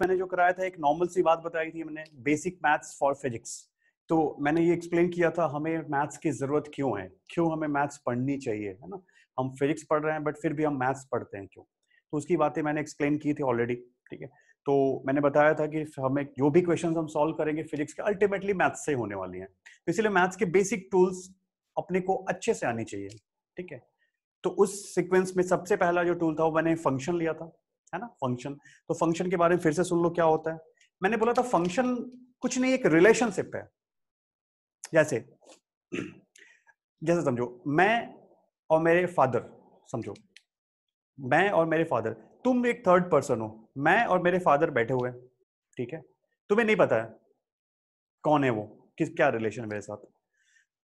मैंने जो कराया था एक नॉर्मल सी बात बताई थी मैंने बेसिक मैथ्स फॉर फिजिक्स तो मैंने ये एक्सप्लेन किया था हमें मैथ्स की ज़रूरत क्यों है क्यों हमें मैथ्स पढ़नी चाहिए है ना हम फिजिक्स पढ़ रहे हैं बट फिर भी हम मैथ्स पढ़ते हैं क्यों तो उसकी बातें मैंने एक्सप्लेन की थी ऑलरेडी ठीक है तो मैंने बताया था कि हमें जो भी क्वेश्चन हम सॉल्व करेंगे फिजिक्स के अल्टीमेटली मैथ्स से होने वाली है तो इसलिए मैथ्स के बेसिक टूल्स अपने को अच्छे से आनी चाहिए ठीक है तो उस सिक्वेंस में सबसे पहला जो टूल था वो मैंने फंक्शन लिया था है ना फंक्शन तो फंक्शन के बारे में फिर से सुन लो क्या होता है मैंने बोला था फंक्शन कुछ नहीं एक रिलेशनशिप है जैसे जैसे समझो मैं और मेरे फादर समझो मैं और मेरे फादर तुम एक थर्ड पर्सन हो मैं और मेरे फादर बैठे हुए हैं ठीक है तुम्हें नहीं पता है कौन है वो किस क्या रिलेशन मेरे साथ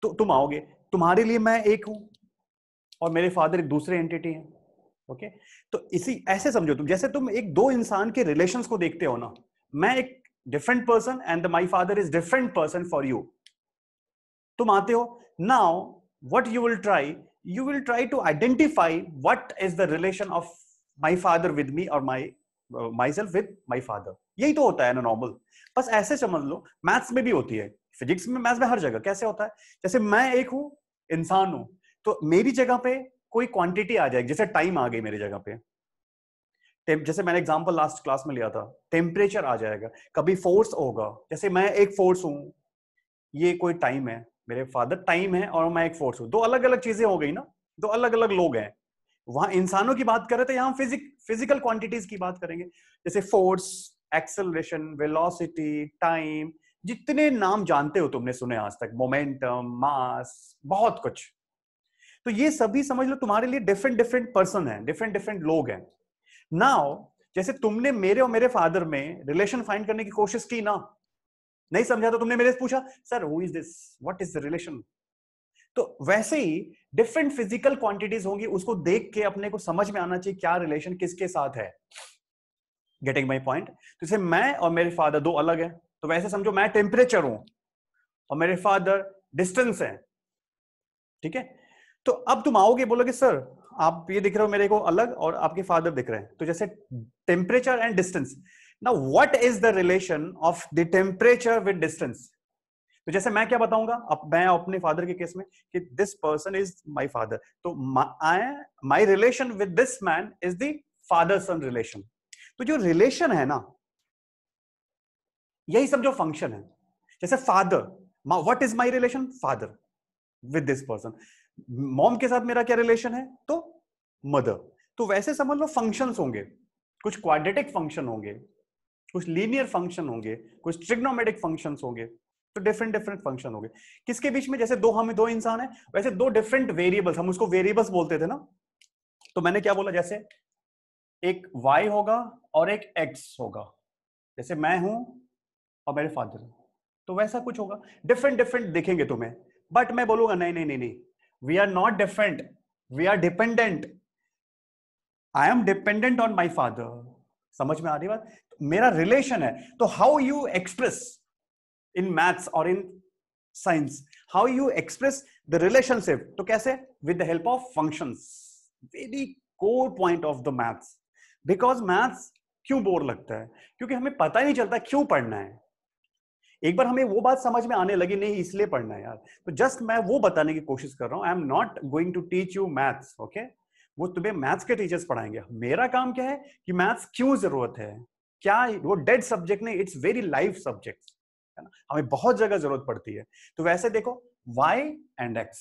तो तुम आओगे तुम्हारे लिए मैं एक हूं और मेरे फादर एक दूसरे एंटिटी हैं ओके तो इसी ऐसे समझो तुम जैसे तुम एक दो इंसान के रिलेशन को देखते हो ना मैं एक different person and my father is different person for you तुम आते हो now what you will try you will try to identify what is the relation of my father with me और my myself with my father यही तो होता है ना normal बस ऐसे समझ लो मैथ्स में भी होती है फिजिक्स में मैथ्स में हर जगह कैसे होता है जैसे मैं एक हूं इंसान हूं तो मेरी जगह पे कोई क्वांटिटी आ जाएगी जैसे टाइम आ गई मेरी जगह पे जैसे मैंने एग्जाम्पल लास्ट क्लास में लिया था टेम्परेचर आ जाएगा कभी फोर्स होगा जैसे मैं एक फोर्स हूं ये कोई टाइम है मेरे फादर टाइम है और मैं एक फोर्स हूँ दो अलग अलग चीजें हो गई ना दो अलग अलग लोग हैं वहां इंसानों की बात करें तो यहाँ फिजिक फिजिकल क्वांटिटीज की बात करेंगे जैसे फोर्स एक्सेलरेशन वेलोसिटी टाइम जितने नाम जानते हो तुमने सुने आज तक मोमेंटम मास बहुत कुछ तो ये सभी समझ लो तुम्हारे लिए डिफरेंट डिफरेंट पर्सन है डिफरेंट डिफरेंट लोग हैं नाउ जैसे तुमने मेरे और मेरे फादर में रिलेशन फाइंड करने की कोशिश की ना नहीं समझा तो तुमने मेरे से पूछा sir who is this what is the relation तो वैसे ही डिफरेंट फिजिकल क्वांटिटीज होंगी उसको देख के अपने को समझ में आना चाहिए क्या रिलेशन किसके साथ है गेटिंग माई पॉइंट तो जैसे मैं और मेरे फादर दो अलग हैं तो वैसे समझो मैं टेम्परेचर हूं और मेरे फादर डिस्टेंस है ठीक है तो अब तुम आओगे बोलोगे सर आप ये दिख रहे हो मेरे को अलग और आपके फादर दिख रहे हैं तो जैसे टेम्परेचर एंड डिस्टेंस ना what is the relation of the temperature with distance तो जैसे मैं क्या बताऊंगा अब मैं अपने फादर के केस में कि this person is my father तो I my relation with this man is the father son relation तो जो रिलेशन है ना यही सब जो फंक्शन है जैसे father what is my relation father with this person mom के साथ मेरा क्या रिलेशन है तो मदर तो वैसे समझ लो फंक्शन होंगे कुछ क्वाड्रेटिक फंक्शन होंगे कुछ लीनियर फंक्शन होंगे कुछ ट्रिग्नोमेटिक फंक्शन होंगे तो डिफरेंट डिफरेंट फंक्शन होंगे किसके बीच में जैसे दो हमें दो इंसान है वैसे दो डिफरेंट वेरिएबल्स हम उसको वेरिएबल्स बोलते थे ना तो मैंने क्या बोला जैसे एक वाई होगा और एक एक्स होगा जैसे मैं हूं और मेरे फादर तो वैसा कुछ होगा डिफरेंट डिफरेंट दिखेंगे तुम्हें बट मैं बोलूंगा नहीं नहीं नहीं नहीं we are not different we are dependent I am dependent on my father समझ में आ रही बात मेरा रिलेशन है तो how you express in maths और in science how you express the relationship तो कैसे with the help of functions very core point of the maths because maths क्यों बोर लगता है क्योंकि हमें पता ही नहीं चलता क्यों पढ़ना है एक बार हमें वो बात समझ में आने लगी नहीं इसलिए पढ़ना है यार तो जस्ट मैं वो बताने की कोशिश कर रहा हूँ I am not going to teach you maths okay वो तुम्हें मैथ्स के टीचर्स पढ़ाएंगे मेरा काम क्या है कि मैथ्स क्यों जरूरत है क्या वो डेड सब्जेक्ट नहीं इट्स वेरी लाइफ सब्जेक्ट है ना हमें बहुत जगह जरूरत पड़ती है तो वैसे देखो वाई एंड एक्स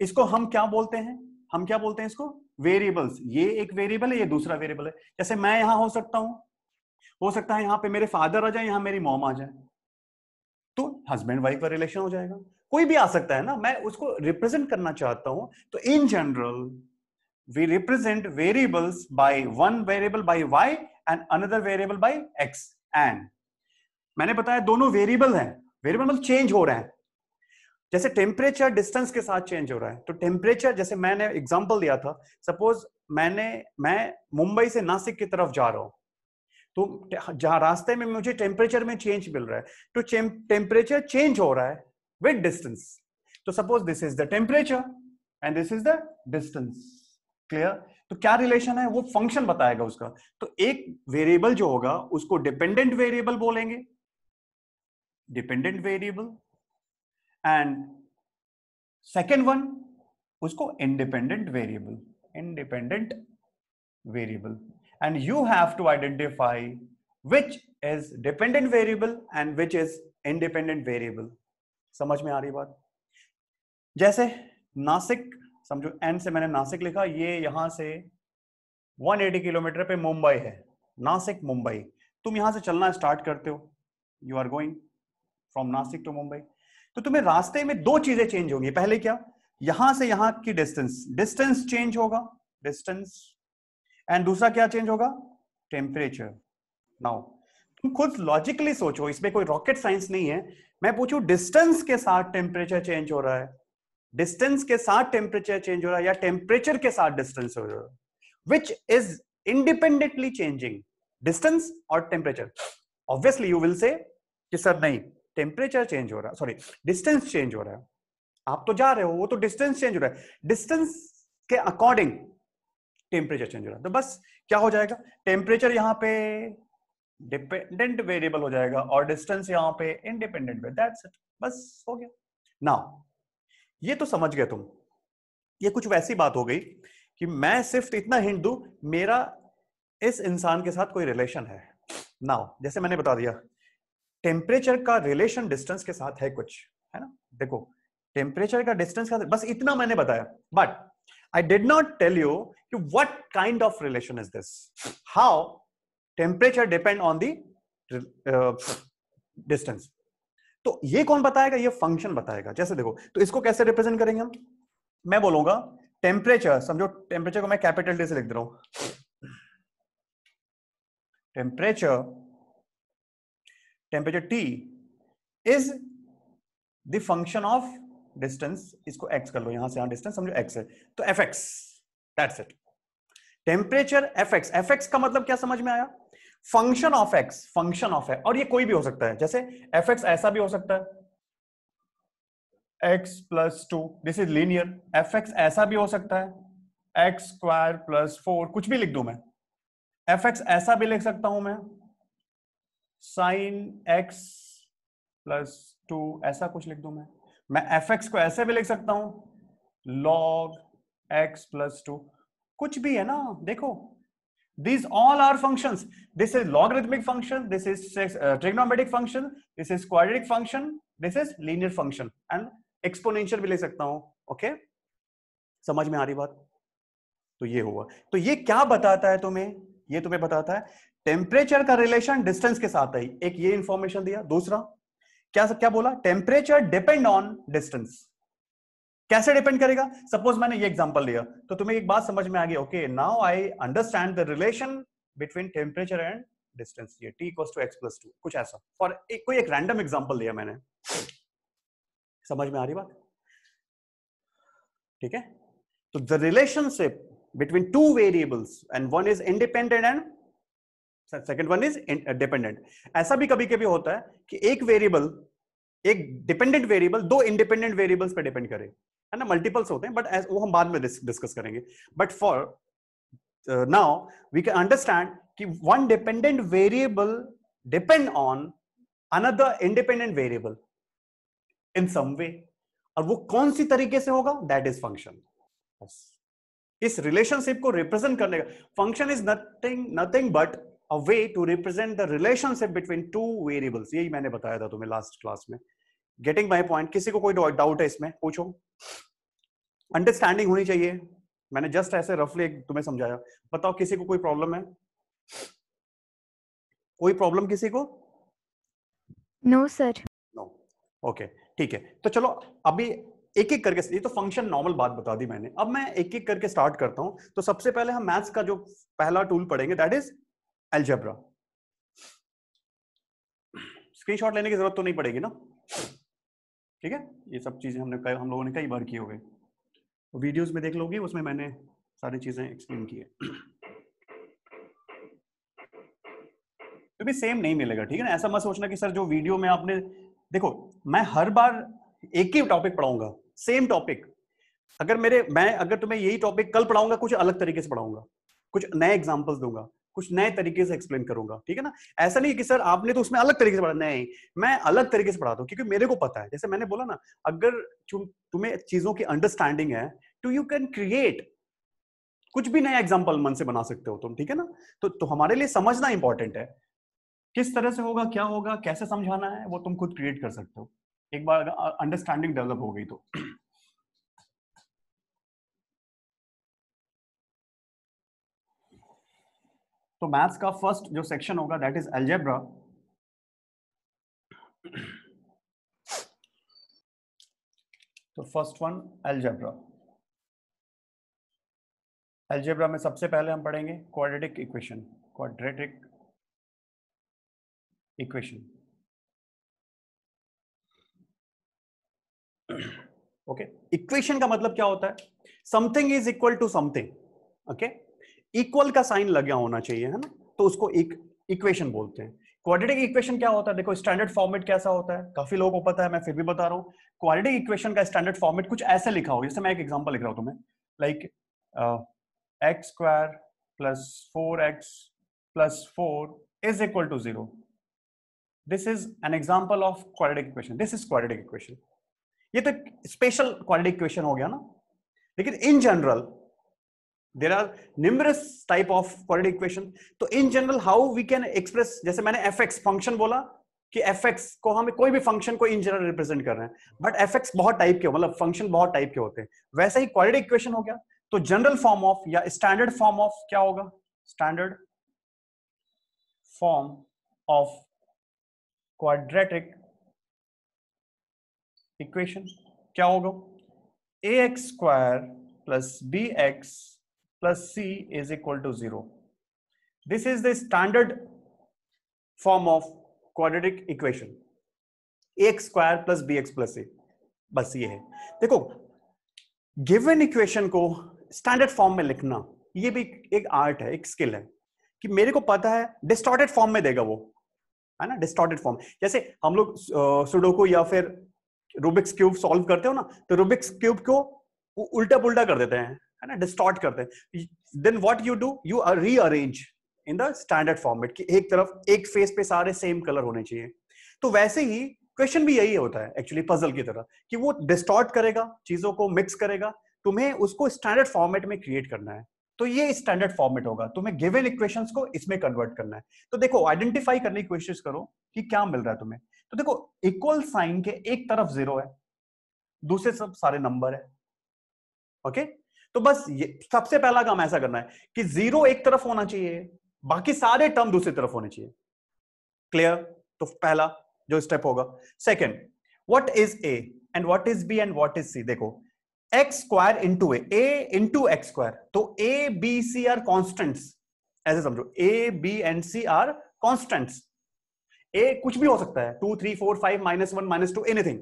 इसको हम क्या बोलते हैं हम क्या बोलते हैं इसको वेरिएबल्स ये एक वेरिएबल है ये दूसरा वेरिएबल है जैसे मैं यहां हो सकता हूँ हो सकता है यहाँ पे मेरे फादर आ जाए यहां मेरी मॉम आ जाए तो हस्बैंड वाइफ का रिलेशन हो जाएगा कोई भी आ सकता है ना मैं उसको रिप्रेजेंट करना चाहता हूं तो in general we represent variables by one variable by Y and another variable by X and मैंने बताया दोनों वेरिएबल हैं वेरिएबल मतलब चेंज हो रहे हैं जैसे टेम्परेचर डिस्टेंस के साथ चेंज हो रहा है तो टेम्परेचर जैसे मैंने एग्जाम्पल दिया था सपोज मैंने मैं मुंबई से नासिक की तरफ जा रहा हूं तो जहां रास्ते में मुझे टेम्परेचर में चेंज मिल रहा है तो टेम्परेचर चेंज हो रहा है विद डिस्टेंस तो suppose this is the temperature and this is the distance clear तो क्या रिलेशन है वो फंक्शन बताएगा उसका तो एक वेरिएबल जो होगा उसको डिपेंडेंट वेरिएबल बोलेंगे dependent variable and second one उसको independent variable independent variable and you have to identify which is dependent variable and which is independent variable समझ में आ रही बात जैसे नासिक समझो एन से मैंने नासिक लिखा ये यहां से 180 किलोमीटर पे मुंबई है नासिक मुंबई तुम यहां से चलना स्टार्ट करते हो you are going from Nashik to Mumbai तो तुम्हें रास्ते में दो चीजें चेंज होंगी पहले क्या यहां से यहां की डिस्टेंस डिस्टेंस चेंज होगा डिस्टेंस एंड दूसरा क्या चेंज होगा टेम्परेचर नाउ तुम खुद लॉजिकली सोचो इसमें कोई रॉकेट साइंस नहीं है मैं पूछू डिस्टेंस के साथ टेम्परेचर चेंज हो रहा है डिस्टेंस के साथ टेम्परेचर चेंज हो रहा है या टेम्परेचर के साथ डिस्टेंस हो रहा है which is independently changing distance और temperature obviously you will say कि सर नहीं टेम्परेचर चेंज हो रहा है सॉरी डिस्टेंस चेंज हो रहा है आप तो जा रहे हो वो तो डिस्टेंस चेंज हो रहा है डिस्टेंस के अकॉर्डिंग टेम्परेचर चेंज हो रहा है तो बस क्या हो जाएगा टेम्परेचर यहाँ पे डिपेंडेंट वेरिएबल हो जाएगा और डिस्टेंस यहाँ पे इनडिपेंडेंट दैट्स इट बस हो गया नाउ ये तो समझ गए तुम ये कुछ वैसी बात हो गई कि मैं सिर्फ इतना हिंट दू मेरा इस इंसान के साथ कोई रिलेशन है नाउ जैसे मैंने बता दिया टेम्परेचर का रिलेशन डिस्टेंस के साथ है कुछ है ना देखो टेम्परेचर का डिस्टेंस का बस इतना मैंने बताया but I did not tell you what kind of relation is this. How temperature depend on the distance uh, distance. तो ये कौन बताएगा ये फंक्शन बताएगा जैसे देखो तो इसको कैसे रिप्रेजेंट करेंगे हम मैं बोलूंगा टेम्परेचर समझो टेम्परेचर को मैं कैपिटल डी से लिख दे रहा हूं temperature temperature T is the function of distance इसको एक्स कर लो यहां से यहां डिस्टेंस समझो एक्स है तो F X that's it temperature F X F X का मतलब क्या समझ में आया function of X function of है और ये कोई भी हो सकता है जैसे एफ एक्स ऐसा भी हो सकता है X plus two this is linear F X ऐसा भी हो सकता है एक्स स्क्वायर प्लस फोर कुछ भी लिख दू मैं एफ एक्स ऐसा भी लिख सकता हूं मैं साइन एक्स प्लस टू ऐसा कुछ लिख दू मैं मैं एफ एक्स को ऐसे भी लिख सकता हूं लॉग एक्स प्लस टू कुछ भी है ना देखो this all are functions this is logarithmic function this is trigonometric function this is quadratic function this is linear function and exponential भी ले सकता हूं ओके okay? समझ में आ रही बात तो ये हुआ तो ये क्या बताता है तुम्हें ये तुम्हें बताता है टेम्परेचर का रिलेशन डिस्टेंस के साथ है एक ये इंफॉर्मेशन दिया दूसरा क्या क्या बोला टेम्परेचर डिपेंड ऑन डिस्टेंस कैसे डिपेंड करेगा सपोज मैंने ये एग्जांपल लिया तो तुम्हें एक बात समझ में आ गई okay now I understand the relation between temperature and distance ये T equals to X plus two कुछ ऐसा और एक कोई एक रैंडम एग्जांपल लिया मैंने समझ में आ रही बात ठीक है तो the relationship between two variables and one is independent and second one is dependent ऐसा भी कभी कभी होता है कि एक वेरिएबल एक डिपेंडेंट वेरिएबल दो इंडिपेंडेंट वेरिएबल्स पर डिपेंड करे है ना मल्टीपल्स होते हैं बट वो हम बाद में डिस्कस करेंगे but for now we can understand कि one dependent variable depend on another independent variable in some way और वो कौन सी तरीके से होगा दैट इज फंक्शन इस रिलेशनशिप को रिप्रेजेंट करने का function is nothing nothing but a way to represent the relationship between two variables यही मैंने बताया था तुम्हें लास्ट क्लास में गेटिंग माई पॉइंट किसी को कोई डाउट है इसमें पूछो अंडरस्टैंडिंग होनी चाहिए मैंने जस्ट ऐसे रफली तुम्हें समझाया बताओ किसी को कोई प्रॉब्लम है कोई प्रॉब्लम किसी को नो सर नो ओके ठीक है तो चलो अभी एक एक करके ये तो फंक्शन नॉर्मल बात बता दी मैंने अब मैं एक एक करके स्टार्ट करता हूं तो सबसे पहले हम मैथ्स का जो पहला टूल पढ़ेंगे दैट इज एल्जेब्रा स्क्रीनशॉट लेने की जरूरत तो नहीं पड़ेगी ना ठीक है ये सब चीजें हमने कर, हम लोगों ने कई बार की हो गई वीडियोस में देख लोगे उसमें मैंने सारी चीजें एक्सप्लेन की है तो भी सेम नहीं मिलेगा ठीक है ना ऐसा मत सोचना कि सर जो वीडियो में आपने देखो मैं हर बार एक ही टॉपिक पढ़ाऊंगा सेम टॉपिक अगर मेरे मैं अगर तुम्हें यही टॉपिक कल पढ़ाऊंगा कुछ अलग तरीके से पढ़ाऊंगा कुछ नए एग्जाम्पल्स दूंगा कुछ नए तरीके से एक्सप्लेन करूंगा ठीक है ना ऐसा नहीं कि सर आपने तो उसमें अलग तरीके से पढ़ा नहीं मैं अलग तरीके से पढ़ाता हूँ क्योंकि मेरे को पता है जैसे मैंने बोला ना अगर तुम्हें चीजों की अंडरस्टैंडिंग है तो यू कैन क्रिएट कुछ भी नया एग्जाम्पल मन से बना सकते हो तुम ठीक है ना तो, तो हमारे लिए समझना इंपॉर्टेंट है किस तरह से होगा क्या होगा कैसे समझाना है वो तुम खुद क्रिएट कर सकते हो एक बार अंडरस्टैंडिंग डेवलप हो गई तो तो मैथ्स का फर्स्ट जो सेक्शन होगा दैट इज एल्जेब्रा तो फर्स्ट वन एल्जेब्रा एल्जेब्रा में सबसे पहले हम पढ़ेंगे quadratic equation quadratic equation okay equation का मतलब क्या होता है something is equal to something okay equal का साइन लगा होना चाहिए है ना तो उसको एक इक्वेशन बोलते हैं क्वाड्रेटिक इक्वेशन क्या होता है देखो स्टैंडर्ड फॉर्मेट कैसा होता है काफी लोगों को पता है मैं फिर भी बता रहा हूँ क्वाड्रेटिक इक्वेशन का स्टैंडर्ड फॉर्मेट कुछ ऐसे लिखा हो जैसे मैं एक एग्जांपल लिख रहा हूँ तुम्हें like X square plus four X plus four is equal to zero this is an example of quadratic equation this is quadratic equation ये तो स्पेशल क्वाड्रेटिक इक्वेशन हो गया ना लेकिन in general there are numerous type of quadratic equation तो in general how we can express जैसे मैंने F x function बोला कि एफ एक्स को हम कोई भी फंक्शन को इन जनरल रिप्रेजेंट कर रहे हैं बट एफ एक्स बहुत टाइप के मतलब फंक्शन बहुत टाइप के होते हैं वैसे ही क्वाड्रेटिक इक्वेशन हो गया तो जनरल फॉर्म ऑफ या स्टैंडर्ड फॉर्म ऑफ क्या होगा standard form of quadratic equation क्या होगा A x square plus B X plus c is equal to 0. This is the standard form of quadratic equation A x square plus B x plus A बस ये है देखो given equation को standard form में लिखना ये भी एक आर्ट है एक स्किल है कि मेरे को पता है डिस्टॉर्टेड फॉर्म में देगा वो है ना डिस्टॉर्टेड फॉर्म जैसे हम लोग सुडोको या फिर रूबिक्स क्यूब सॉल्व करते हो ना तो रूबिक्स क्यूब को उल्टा पुल्टा कर देते हैं है ना डिस्टॉर्ट करते हैं then what you do you rearrange in the standard format कि एक तरफ एक फेस पे सारे सेम कलर होने चाहिए तो वैसे ही क्वेश्चन भी यही होता है एक्चुअली पजल की तरह कि वो डिस्टॉर्ट करेगा चीजों को मिक्स करेगा तुम्हें उसको स्टैंडर्ड फॉर्मेट में क्रिएट करना है तो ये स्टैंडर्ड फॉर्मेट होगा तुम्हें गिवन इक्वेशंस को इसमें कन्वर्ट करना है तो देखो आइडेंटिफाई करने की कोशिश करो कि क्या मिल रहा है तुम्हें तो देखो इक्वल साइन के एक तरफ जीरो है दूसरे सब सारे नंबर है ओके तो बस ये सबसे पहला काम ऐसा करना है कि जीरो एक तरफ होना चाहिए बाकी सारे टर्म दूसरी तरफ होने चाहिए क्लियर तो पहला जो स्टेप होगा second what is A and what is B and what is C देखो x square into A into X square तो A B C are constant ऐसे समझो A B and C are constants A कुछ भी हो सकता है two three four five minus one minus two anything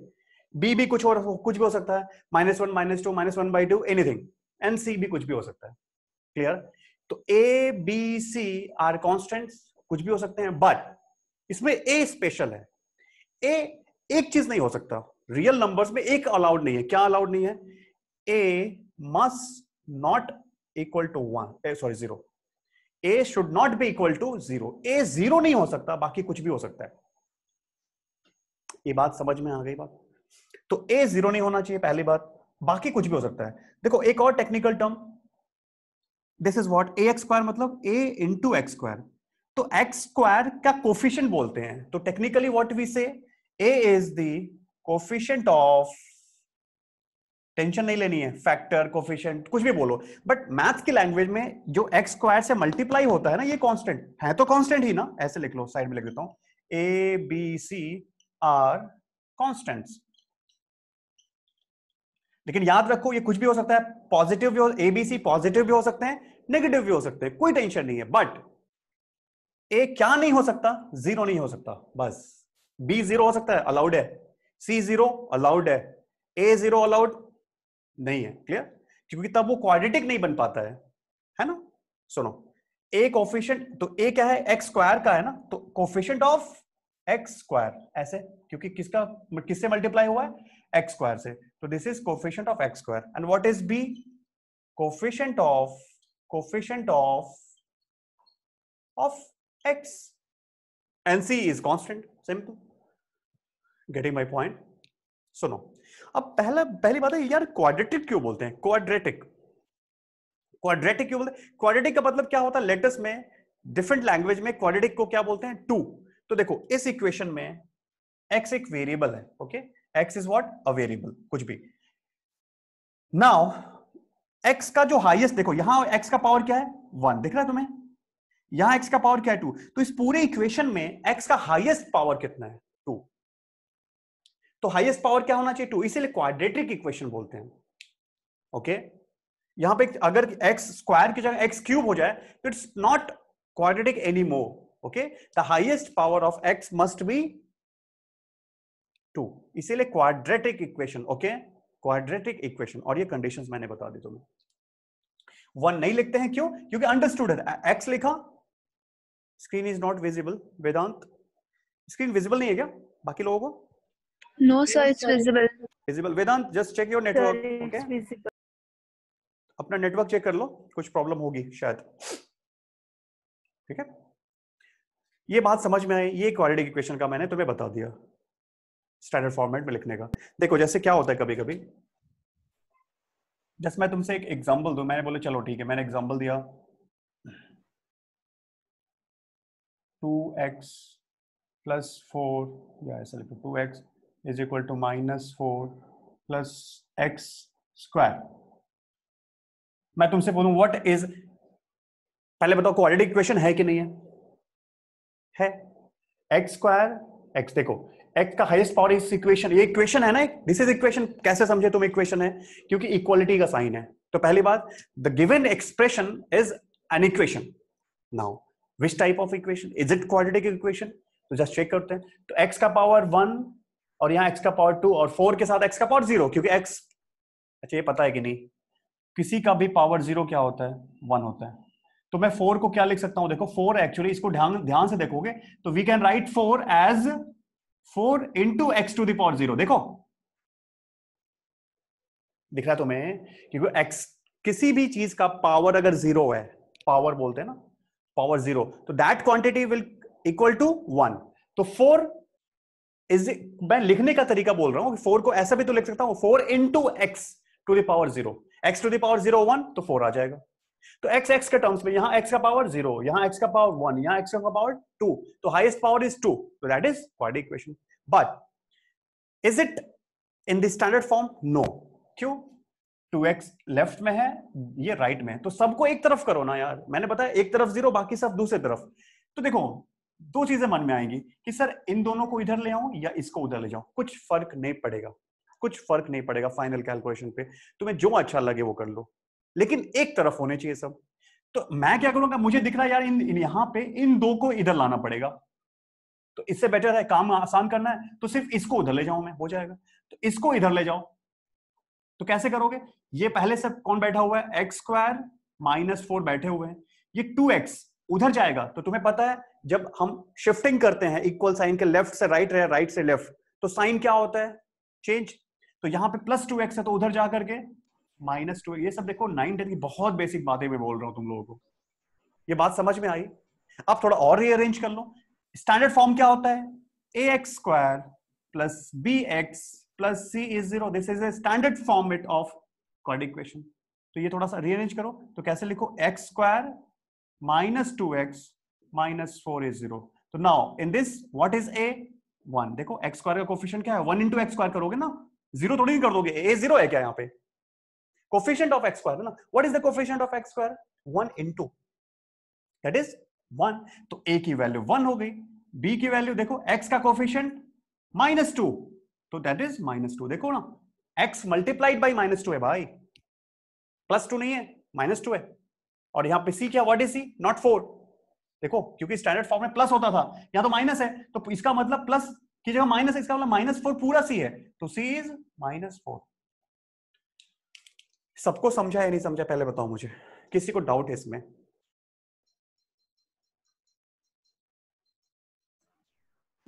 B भी कुछ और कुछ भी हो सकता है minus one minus two minus one by to anything and C भी कुछ भी हो सकता है क्लियर तो A B C are constant कुछ भी हो सकते हैं बट इसमें ए स्पेशल है ए एक चीज नहीं हो सकता रियल नंबर्स में एक अलाउड नहीं है क्या अलाउड नहीं है A must not equal to one sorry zero A should not be equal to zero A zero नहीं हो सकता बाकी कुछ भी हो सकता है ये बात समझ में आ गई बात तो ए जीरो नहीं होना चाहिए पहली बात बाकी कुछ भी हो सकता है देखो एक और technical term this is what A x square मतलब ए इंटू एक्स स्क्वायर तो एक्स स्क्वायर का कोफिशियंट बोलते हैं तो technically what we say A is the coefficient of tension नहीं लेनी है फैक्टर कोफिशियंट कुछ भी बोलो बट मैथ की लैंग्वेज में जो एक्स स्क्वायर से मल्टीप्लाई होता है ना ये कॉन्स्टेंट है तो कॉन्स्टेंट ही ना ऐसे लिख लो साइड में लिख देता हूं A B C are constant लेकिन याद रखो ये कुछ भी हो सकता है पॉजिटिव भी हो एबीसी पॉजिटिव भी हो सकते हैं नेगेटिव भी हो सकते हैं कोई टेंशन नहीं है बट ए क्या नहीं हो सकता जीरो नहीं हो सकता बस बी जीरो हो सकता है अलाउड है सी जीरो अलाउड है ए जीरो अलाउड नहीं है क्लियर क्योंकि तब वो क्वाड्रेटिक नहीं बन पाता है है ना सुनो ए कोफिशियंट तो ए क्या है एक्स स्क्वायर का है ना तो कोफिशियंट ऑफ एक्स स्क्वायर ऐसे क्योंकि किसका किससे मल्टीप्लाई हुआ है एक्स स्क्वायर से So this is coefficient of x square. And what is b? Coefficient of coefficient of of x. And c is constant. Simple. Getting my point? सुनो अब पहला पहली बात है यार क्वाड्रेटिक क्यों बोलते हैं क्वाड्रेटिक क्वाड्रेटिक क्यों बोलते हैं क्वाड्रेटिक का मतलब क्या होता है लेटेस्ट में डिफरेंट लैंग्वेज में क्वाड्रेटिक को क्या बोलते हैं टू तो देखो इस इक्वेशन में एक्स एक वेरिएबल है okay okay? X is what uh कुछ भी नाउ एक्स का जो हाइएस्ट देखो यहां एक्स का पावर क्या है वन दिख रहा है तुम्हें यहां एक्स का पावर क्या है टू तो इस पूरे इक्वेशन में एक्स का हाइएस्ट पावर कितना है टू तो हाइएस्ट पावर क्या होना चाहिए टू इसीलिए क्वाड्रेटिक इक्वेशन बोलते हैं ओके okay? यहां पे अगर एक्स स्क्वायर की जगह एक्स क्यूब हो जाए तो it's not quadratic any more okay the highest power of X must be two इसीलिए quadratic equation okay quadratic equation और ये कंडीशंस मैंने बता दी तुम्हें वन नहीं लिखते हैं क्यों क्योंकि अंडरस्टूड है एक्स लिखा screen is not visible Vedant screen visible नहीं है क्या बाकी लोगों को no sir it's visible visible Vedant just check your network okay अपना नेटवर्क चेक कर लो कुछ प्रॉब्लम होगी शायद ठीक है ये बात समझ में आई ये क्वाड्रेटिक इक्वेशन का मैंने तुम्हें बता दिया स्टैंडर्ड फॉर्मेट में लिखने का देखो जैसे क्या होता है कभी कभी जैसे मैं तुमसे एक एग्जाम्पल दू मैंने बोला चलो ठीक है मैंने एग्जाम्पल दिया टू एक्स प्लस फोर या ऐसा लिखो two X is equal to minus four plus X square मैं तुमसे बोलूं व्हाट इज पहले बताओ क्वाड्रेटिक इक्वेशन है कि नहीं है है एक्स स्क्वायर एक्स देखो एक्स का हाईएस्ट पावर इस इक्वेशन ये इक्वेशन है ना दिस इज इक्वेशन कैसे समझे तुम इक्वेशन है क्योंकि इक्वालिटी का साइन है तो पहली बात the given expression is an equation now which type of equation is it quadratic equation तो जस्ट चेक करते हैं तो x का पावर वन और यहां x का पावर टू और फोर के साथ x का पावर जीरो क्योंकि x अच्छा ये पता है कि नहीं किसी का भी पावर जीरो क्या होता है वन होता है तो मैं फोर को क्या लिख सकता हूं देखो फोर एक्चुअली इसको ध्यान ध्यान से देखोगे तो we can write four as four into X to the power zero देखो दिख रहा तुम्हें क्योंकि एक्स किसी भी चीज का पावर अगर जीरो है पावर बोलते हैं ना पावर जीरो तो that quantity will equal to one तो फोर इज मैं लिखने का तरीका बोल रहा हूं फोर को ऐसा भी तो लिख सकता हूं four into X to the power zero X to the power zero one तो फोर आ जाएगा तो एक्स एक्स के टर्म्स में यहां एक्स का पावर जीरो यहां एक्स का पावर वन यहां एक्स का पावर टू तो हाइएस्ट पावर इज टू तो that is quadratic equation but is it in the standard form no क्यों 2x लेफ्ट में है ये राइट right में है तो सबको एक तरफ करो ना यार मैंने बताया एक तरफ जीरो बाकी सब दूसरी तरफ तो देखो दो चीजें मन में आएंगी कि सर इन दोनों को इधर ले आऊं या इसको उधर ले जाऊं कुछ फर्क नहीं पड़ेगा कुछ फर्क नहीं पड़ेगा फाइनल कैलकुलेशन पे तुम्हें जो अच्छा लगे वो कर लो लेकिन एक तरफ होने चाहिए सब तो मैं क्या करूंगा मुझे दिख रहा है यार इन, इन यहां पे इन दो को इधर लाना पड़ेगा तो इससे बेटर है काम आसान करना है तो सिर्फ इसको उधर ले जाऊं मैं हो जाएगा तो इसको इधर ले जाओ तो कैसे करोगे ये पहले से कौन बैठा हुआ है एक्स स्क्वायर माइनस फोर बैठे हुए हैं ये टू एक्स उधर जाएगा तो तुम्हें पता है जब हम शिफ्टिंग करते हैं इक्वल साइन के लेफ्ट से राइट रहे राइट से लेफ्ट तो साइन क्या होता है चेंज तो यहां पे प्लस टू एक्स है तो उधर जाकर के माइनस टू ये सब देखो नाइन टेन की बहुत बेसिक बातें मैं बोल रहा हूँ तुम लोगों को ये बात समझ में आई आप थोड़ा और रीअरेंज कर लो स्टैंडर्ड फॉर्म क्या होता है A x square plus B x plus C is zero this is a standard format of quad equation तो ये थोड़ा सा रीअरेंज करो तो कैसे लिखो X square minus two x minus four is zero तो now in this what is A one देखो एक्स स्क्वायर का कोफिशियंट क्या है वन इंटू एक्स स्क्वायर करोगे ना जीरो थोड़ी नहीं कर दोगे ए जीरो है क्या यहाँ पे कोफिशियंट ऑफ एक्स स्क्वायर ना what is the coefficient of X square one into that is one तो ए की वैल्यू वन हो गई बी की वैल्यू देखो एक्स का कोफिशियंट माइनस टू तो दैट इज माइनस टू देखो ना X multiplied by minus two है भाई प्लस टू नहीं है माइनस टू है और यहाँ पे सी क्या वर्ड है सी नॉट फोर देखो क्योंकि स्टैंडर्ड फॉर्म में प्लस होता था यहाँ तो माइनस है तो इसका मतलब प्लस की जगह माइनस है इसका मतलब माइनस फोर पूरा सी है तो सी इज माइनस फोर सबको समझा या नहीं समझा पहले बताओ मुझे किसी को डाउट है इसमें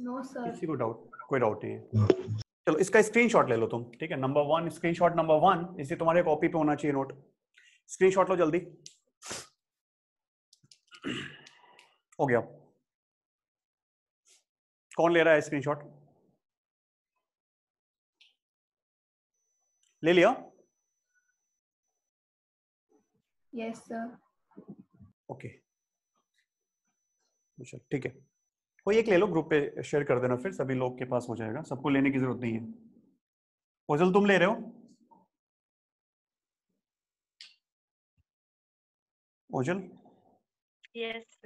नो no, सर किसी को डाउट कोई डाउट नहीं है चलो इसका स्क्रीनशॉट ले लो तुम ठीक है number one screenshot number one इसे तुम्हारे कॉपी पे होना चाहिए नोट स्क्रीनशॉट लो जल्दी हो गया कौन ले रहा है स्क्रीनशॉट ले लिया यस सर ओके ठीक है कोई एक ले लो ग्रुप पे शेयर कर देना फिर सभी लोग के पास हो जाएगा सबको लेने की जरूरत नहीं है ओजल तुम ले रहे हो ओजल यस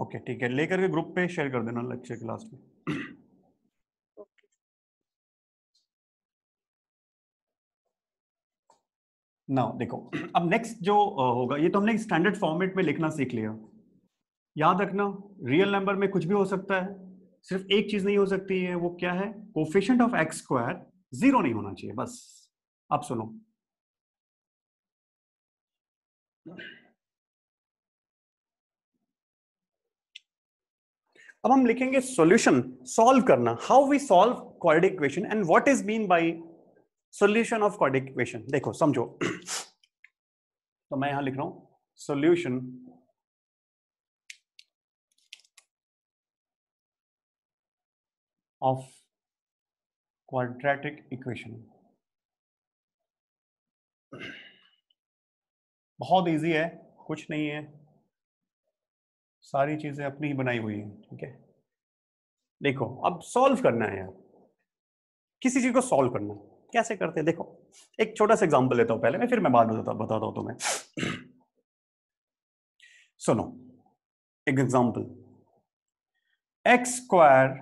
ओके ठीक है लेकर के ग्रुप पे शेयर कर देना लेक्चर के लास्ट में नाउ देखो अब नेक्स्ट जो होगा ये तो हमने स्टैंडर्ड फॉर्मेट में लिखना सीख लिया याद रखना रियल नंबर में कुछ भी हो सकता है सिर्फ एक चीज नहीं हो सकती है वो क्या है coefficient of X square zero नहीं होना चाहिए बस आप सुनो अब हम लिखेंगे सॉल्यूशन सॉल्व करना how we solve quad equation and what is mean by solution of quadratic equation देखो समझो तो मैं यहां लिख रहा हूं सोल्यूशन ऑफ क्वाड्रेटिक इक्वेशन बहुत इजी है कुछ नहीं है सारी चीजें अपनी ही बनाई हुई है ठीक है देखो अब सॉल्व करना है यार किसी चीज को सॉल्व करना है कैसे करते हैं देखो एक छोटा सा एग्जाम्पल लेता हूं पहले मैं फिर मैं बाद में बताता हूं तुम्हें सुनो एक example X square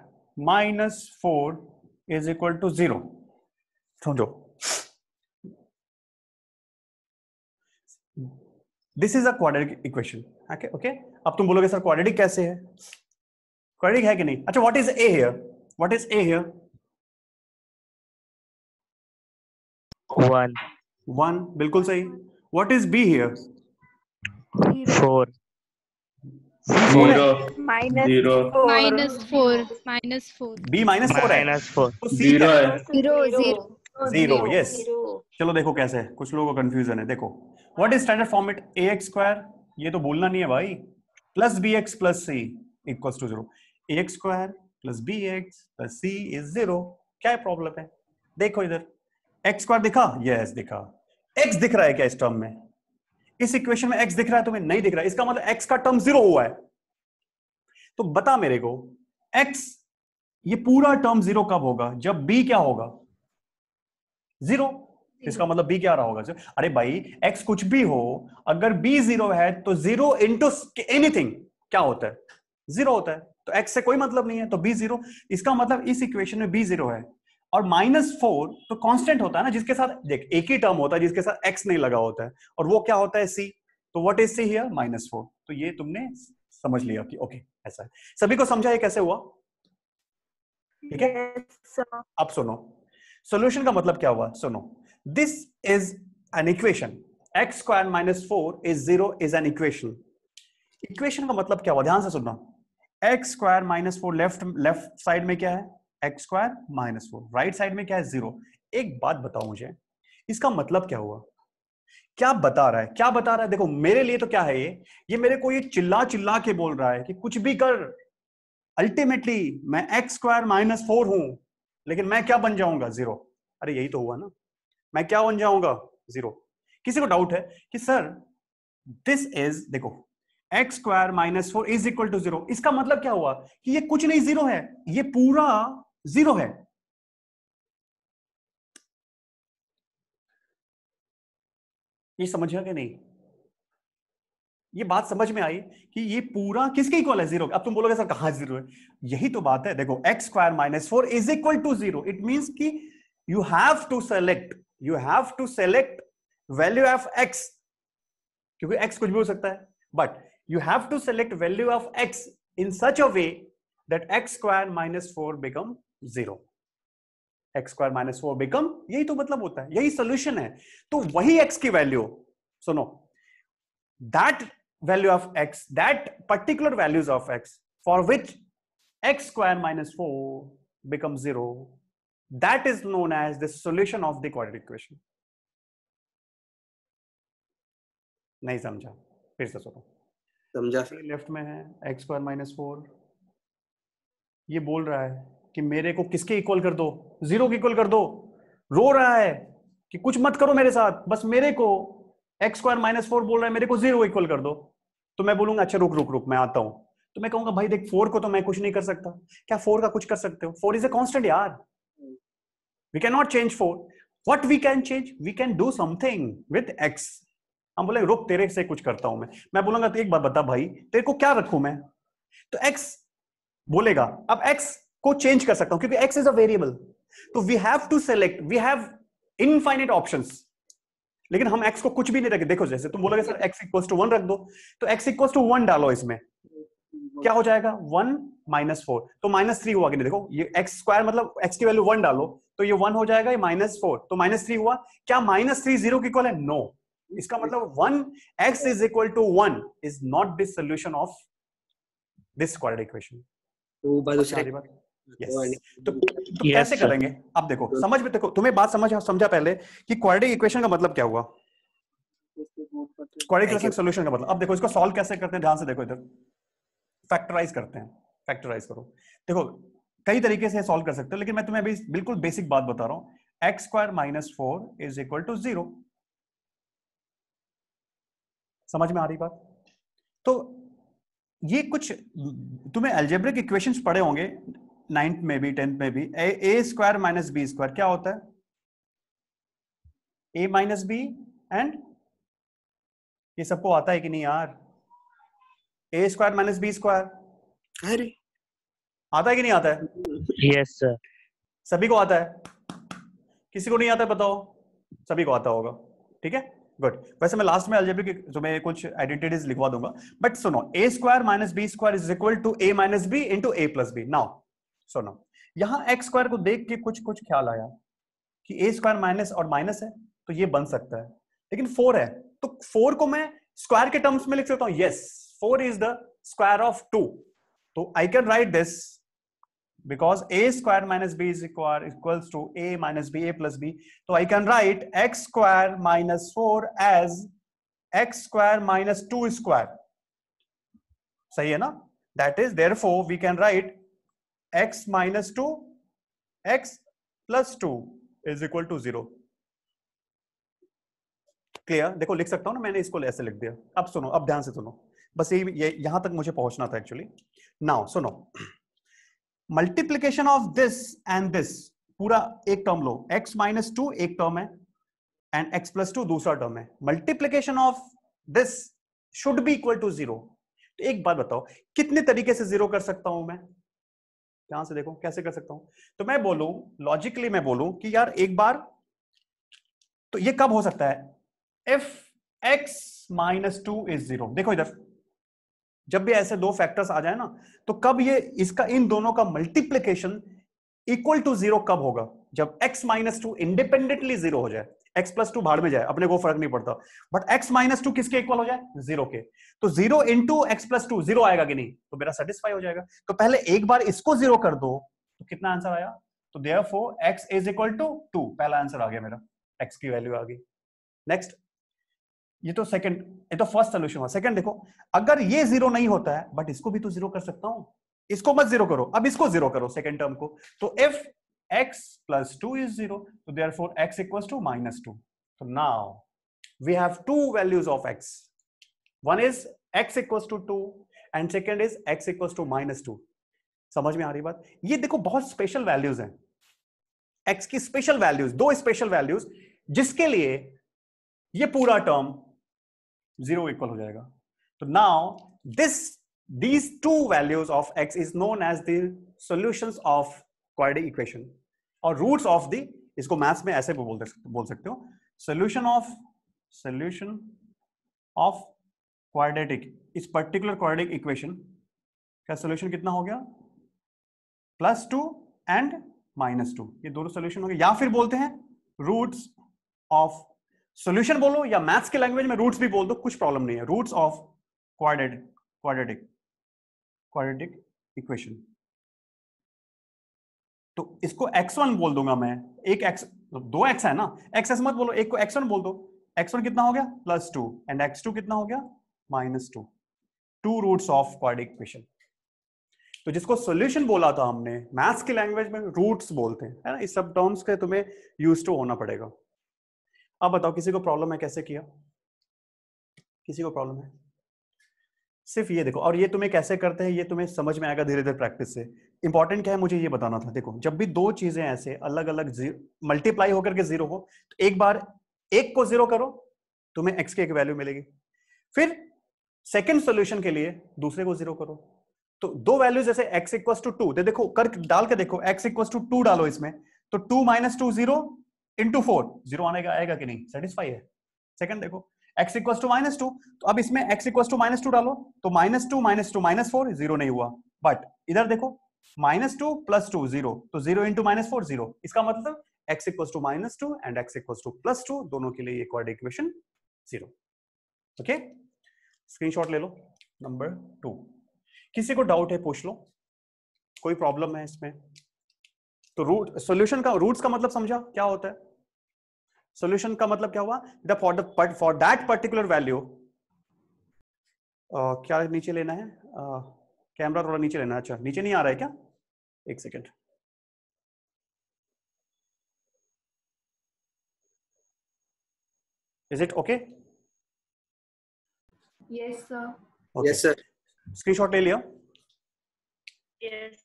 minus four is equal to zero समझो this is a quadratic equation okay okay अब तुम बोलोगे सर क्वाड्रेटिक कैसे है क्वाड्रेटिक है कि नहीं अच्छा what is a here what is a here one one बिल्कुल सही what is b here four minus minus four four b zero चलो देखो कैसे कुछ लोगों को कंफ्यूजन है देखो what is standard form it a x square ये तो बोलना नहीं है भाई plus B x plus c equal to zero a x square plus B x plus C is zero क्या प्रॉब्लम है देखो इधर एक्स स्क्वायर दिखा यस दिखा एक्स दिख रहा है क्या इस टर्म में इस इक्वेशन में एक्स दिख रहा है तुम्हें नहीं दिख रहा इसका मतलब एक्स का टर्म जीरो हुआ है तो बता मेरे को एक्स ये पूरा टर्म जीरो कब होगा जब बी क्या होगा जीरो इसका मतलब बी क्या रहा होगा अरे भाई एक्स कुछ भी हो अगर बी जीरो है तो जीरो इंटू एनीथिंग क्या होता है जीरो होता है तो एक्स से कोई मतलब नहीं है तो बी जीरो इसका मतलब इस इक्वेशन में बी जीरो है और माइनस फोर तो कांस्टेंट होता है ना जिसके साथ देख एक ही टर्म होता है जिसके साथ एक्स नहीं लगा होता है और वो क्या होता है सी तो what is c here minus four तो ये तुमने समझ लिया कि ओके ऐसा है सभी को समझा ये कैसे हुआ ठीक है yes, अब सुनो सोल्यूशन का मतलब क्या हुआ सुनो this is an equation x square minus four is zero is an equation equation का मतलब क्या हुआ ध्यान से सुनना x square minus four left left side में क्या है x square minus four right side में क्या है जीरो एक बात बताओ मुझे इसका मतलब क्या हुआ क्या बता रहा है क्या बता रहा है देखो मेरे लिए तो क्या है ये ये मेरे को ये चिल्ला चिल्ला के बोल रहा है कि कुछ भी कर अल्टीमेटली मैं एक्स स्क्वायर माइनस फोर हूं लेकिन मैं क्या बन जाऊंगा जीरो अरे यही तो हुआ ना मैं क्या बन जाऊंगा जीरो किसी को डाउट है कि सर दिस इज देखो x square minus four is equal to zero इसका मतलब क्या हुआ कि ये कुछ नहीं जीरो है ये पूरा जीरो है ये समझा कि नहीं ये बात समझ में आई कि ये पूरा किसके इक्वल है जीरो अब तुम बोलोगे सर कहा जीरो है यही तो बात है देखो x square minus four is equal to zero it means कि you have to select you have to select value of x क्योंकि एक्स कुछ भी हो सकता है but you have to select value of x in such a way that x square minus four become zero x square minus four become यही तो मतलब होता है यही सोल्यूशन है तो वही एक्स की वैल्यू सुनो that value of x that particular values of x for which x square minus four become zero that is known as the solution of the quadratic equation नहीं समझा फिर से सुनो समझा लेफ्ट में है एक्स स्क्वायर माइनस फोर ये बोल रहा है कि मेरे को किसके इक्वल कर दो जीरो के इक्वल कर दो रो रहा है कि कुछ मत करो मेरे साथ बस मेरे को एक्स स्क्वायर माइनस फोर बोल रहा है मेरे को जीरो इक्वल कर दो तो मैं बोलूंगा अच्छा रुक रुक रुक मैं आता हूं तो मैं कहूंगा भाई देख फोर को तो मैं कुछ नहीं कर सकता क्या फोर का कुछ कर सकते हो फोर इज ए कॉन्स्टेंट यार we can not change four what we can change we can do something with x हम बोले रुक तेरे से कुछ करता हूं मैं मैं बोलूंगा तो एक बार बता भाई तेरे को क्या रखू मैं तो एक्स बोलेगा अब एक्स को चेंज कर सकता हूं क्योंकि एक्स इज अ वेरिएबल तो we have to select we have infinite option लेकिन हम एक्स को कुछ भी नहीं रखे देखो जैसे तुम बोलोगे sir x equal to one रख दो तो एक्स इक्वल टू वन डालो इसमें क्या हो जाएगा वन माइनस फोर तो माइनस थ्री हुआ कि नहीं देखो ये एक्स स्क्वायर मतलब एक्स की वैल्यू वन डालो तो ये वन हो जाएगा ये माइनस फोर तो माइनस थ्री हुआ क्या माइनस थ्री जीरो की इक्वल है नो no. इसका मतलब one x is equal to one is not this solution of this square equation तो दूसरी बात तो, तो कैसे करेंगे आप देखो समझ में देखो तुम्हें बात समझ समझा पहले कि क्वाड्रेटिक इक्वेशन का मतलब क्या हुआ क्वाड्रेटिक सॉल्यूशन का मतलब अब देखो इसको सॉल्व कैसे करते हैं ध्यान से देखो इधर फैक्टराइज करते हैं फैक्टराइज करो देखो कई तरीके से सॉल्व कर सकते हो लेकिन मैं तुम्हें अभी बिल्कुल बेसिक बात बता रहा हूं x square minus four is equal to zero समझ में आ रही बात तो ये कुछ तुम्हें एल्जेब्रिक इक्वेशंस पढ़े होंगे नाइन्थ में भी टेंथ में भी a square minus b square क्या होता है ए माइनस बी एंड ये सबको आता है कि नहीं यार a square minus b square अरे आता है कि नहीं आता है यस सर सभी को आता है किसी को नहीं आता बताओ सभी को आता होगा ठीक है गुड वैसे मैं लास्ट में अलजेब्रिक जो मैं कुछ आइडेंटिटीज लिखवा दूंगा बट सुनो a square minus b square is equal to a minus b into a plus b now सुनो यहां एक्स स्क्वायर को देख के कुछ कुछ ख्याल आया कि ए स्क्वायर माइनस और माइनस है तो ये बन सकता है लेकिन फोर है तो फोर को मैं स्क्वायर के टर्म्स में लिख सकता हूं yes four is the square of two तो I can write this because a square minus b is square equal to a minus b a plus b तो I can write x square minus four as x square minus two square सही है ना that is there we can write x minus 2 x plus two is equal to zero clear देखो लिख सकता हूं ना मैंने इसको ऐसे लिख दिया अब सुनो अब ध्यान से सुनो बस यही ये यहां तक मुझे पहुंचना था एक्चुअली नाउ सुनो multiplication of this and this पूरा एक टर्म लो x माइनस टू एक टर्म है एंड x प्लस टू दूसरा टर्म है multiplication of this should be equal to zero एक बात बताओ कितने तरीके से जीरो कर सकता हूं मैं ध्यान से देखो कैसे कर सकता हूं तो मैं बोलू लॉजिकली मैं बोलू कि यार एक बार तो ये कब हो सकता है if x minus two is zero देखो इधर जब भी ऐसे दो फैक्टर्स आ जाए ना तो कब ये इसका इन दोनों का मल्टीप्लीकेशन इक्वल टू जीरो कब होगा जब x minus two independently zero हो जाए एक्स प्लस टू भाड़ में जाए अपने को फर्क नहीं पड़ता बट एक्स माइनस टू किसके इक्वल हो जाए जीरो के तो zero into x plus two zero आएगा कि नहीं तो मेरा सेटिस्फाई हो जाएगा तो पहले एक बार इसको जीरो कर दो तो कितना आंसर आया तो therefore x is equal to two पहला आंसर आ गया मेरा एक्स की वैल्यू आ गई नेक्स्ट ये तो सेकंड ये तो फर्स्ट सोल्यूशन हुआ सेकंड देखो अगर ये जीरो नहीं होता है बट इसको भी तो जीरो कर सकता हूं इसको मत जीरो करो अब इसको जीरो करो सेकंड टर्म को तो if x plus 2 is 0. So therefore, x equals to minus 2. So now we have two values of x. One is x equals to 2 and second is x equals to minus two समझ में आ रही बात ये देखो बहुत special values हैं x की स्पेशल वैल्यूज दो स्पेशल वैल्यूज जिसके लिए ये पूरा टर्म जीरो इक्वल हो जाएगा तो now this these two values of x is known as the solutions of quadratic equation और रूट्स ऑफ दी इसको मैथ्स में ऐसे भी बोल बोल सकते हो solution of solution of quadratic इस पर्टिकुलर क्वाड्रेटिक इक्वेशन का सोल्यूशन कितना हो गया plus two and minus two ये दोनों सोल्यूशन हो गए या फिर बोलते हैं रूट्स ऑफ सोल्यूशन बोलो या मैथ्स के लैंग्वेज में रूट्स भी बोल दो कुछ प्रॉब्लम नहीं है roots of quadratic quadratic quadratic equation तो इसको x1 बोल दूंगा मैं एक एक्स दो x है ना x एस मत बोलो एक को x1 बोल दो x1 कितना हो गया प्लस टू एंड x2 कितना हो गया minus two two roots of quadratic equation तो जिसको सॉल्यूशन बोला था हमने मैथ्स की लैंग्वेज में रूट्स बोलते हैं है ना इस सब टर्म्स के तुम्हें यूज टू होना पड़ेगा अब बताओ किसी को प्रॉब्लम है कैसे किया किसी को प्रॉब्लम है सिर्फ ये देखो और ये तुम्हें कैसे करते हैं ये तुम्हें समझ में आएगा धीरे धीरे प्रैक्टिस से इंपॉर्टेंट क्या है मुझे ये बताना था देखो जब भी दो चीजें ऐसे अलग अलग मल्टीप्लाई होकर के जीरो हो तो एक बार एक को जीरो करो तुम्हें एक्स की एक वैल्यू मिलेगी फिर सेकेंड सोल्यूशन के लिए दूसरे को जीरो करो तो दो वैल्यू जैसे एक्स इक्व टू टू देखो कर डाल के देखो एक्स इक्वस टू टू डालो इसमें तो two minus two zero into four zero आने का आएगा कि नहीं सेटिस्फाई है सेकंड देखो x equal to minus two तो अब इसमें x equal to minus two डालो तो minus two minus two minus four zero नहीं हुआ बट इधर देखो minus two plus two zero तो zero into minus four zero इसका मतलब x equal to minus two and x equal to plus to दोनों के लिए equal equation zero okay screenshot ले लो नंबर टू किसी को डाउट है पूछ लो कोई प्रॉब्लम है इसमें तो रूट सोल्यूशन का रूट्स का मतलब समझा क्या होता है सोल्यूशन का मतलब क्या हुआ the for for that particular value क्या नीचे लेना है कैमरा uh, थोड़ा नीचे लेना है अच्छा नीचे नहीं आ रहा है क्या एक second is it okay sir screenshot ले लिया yes.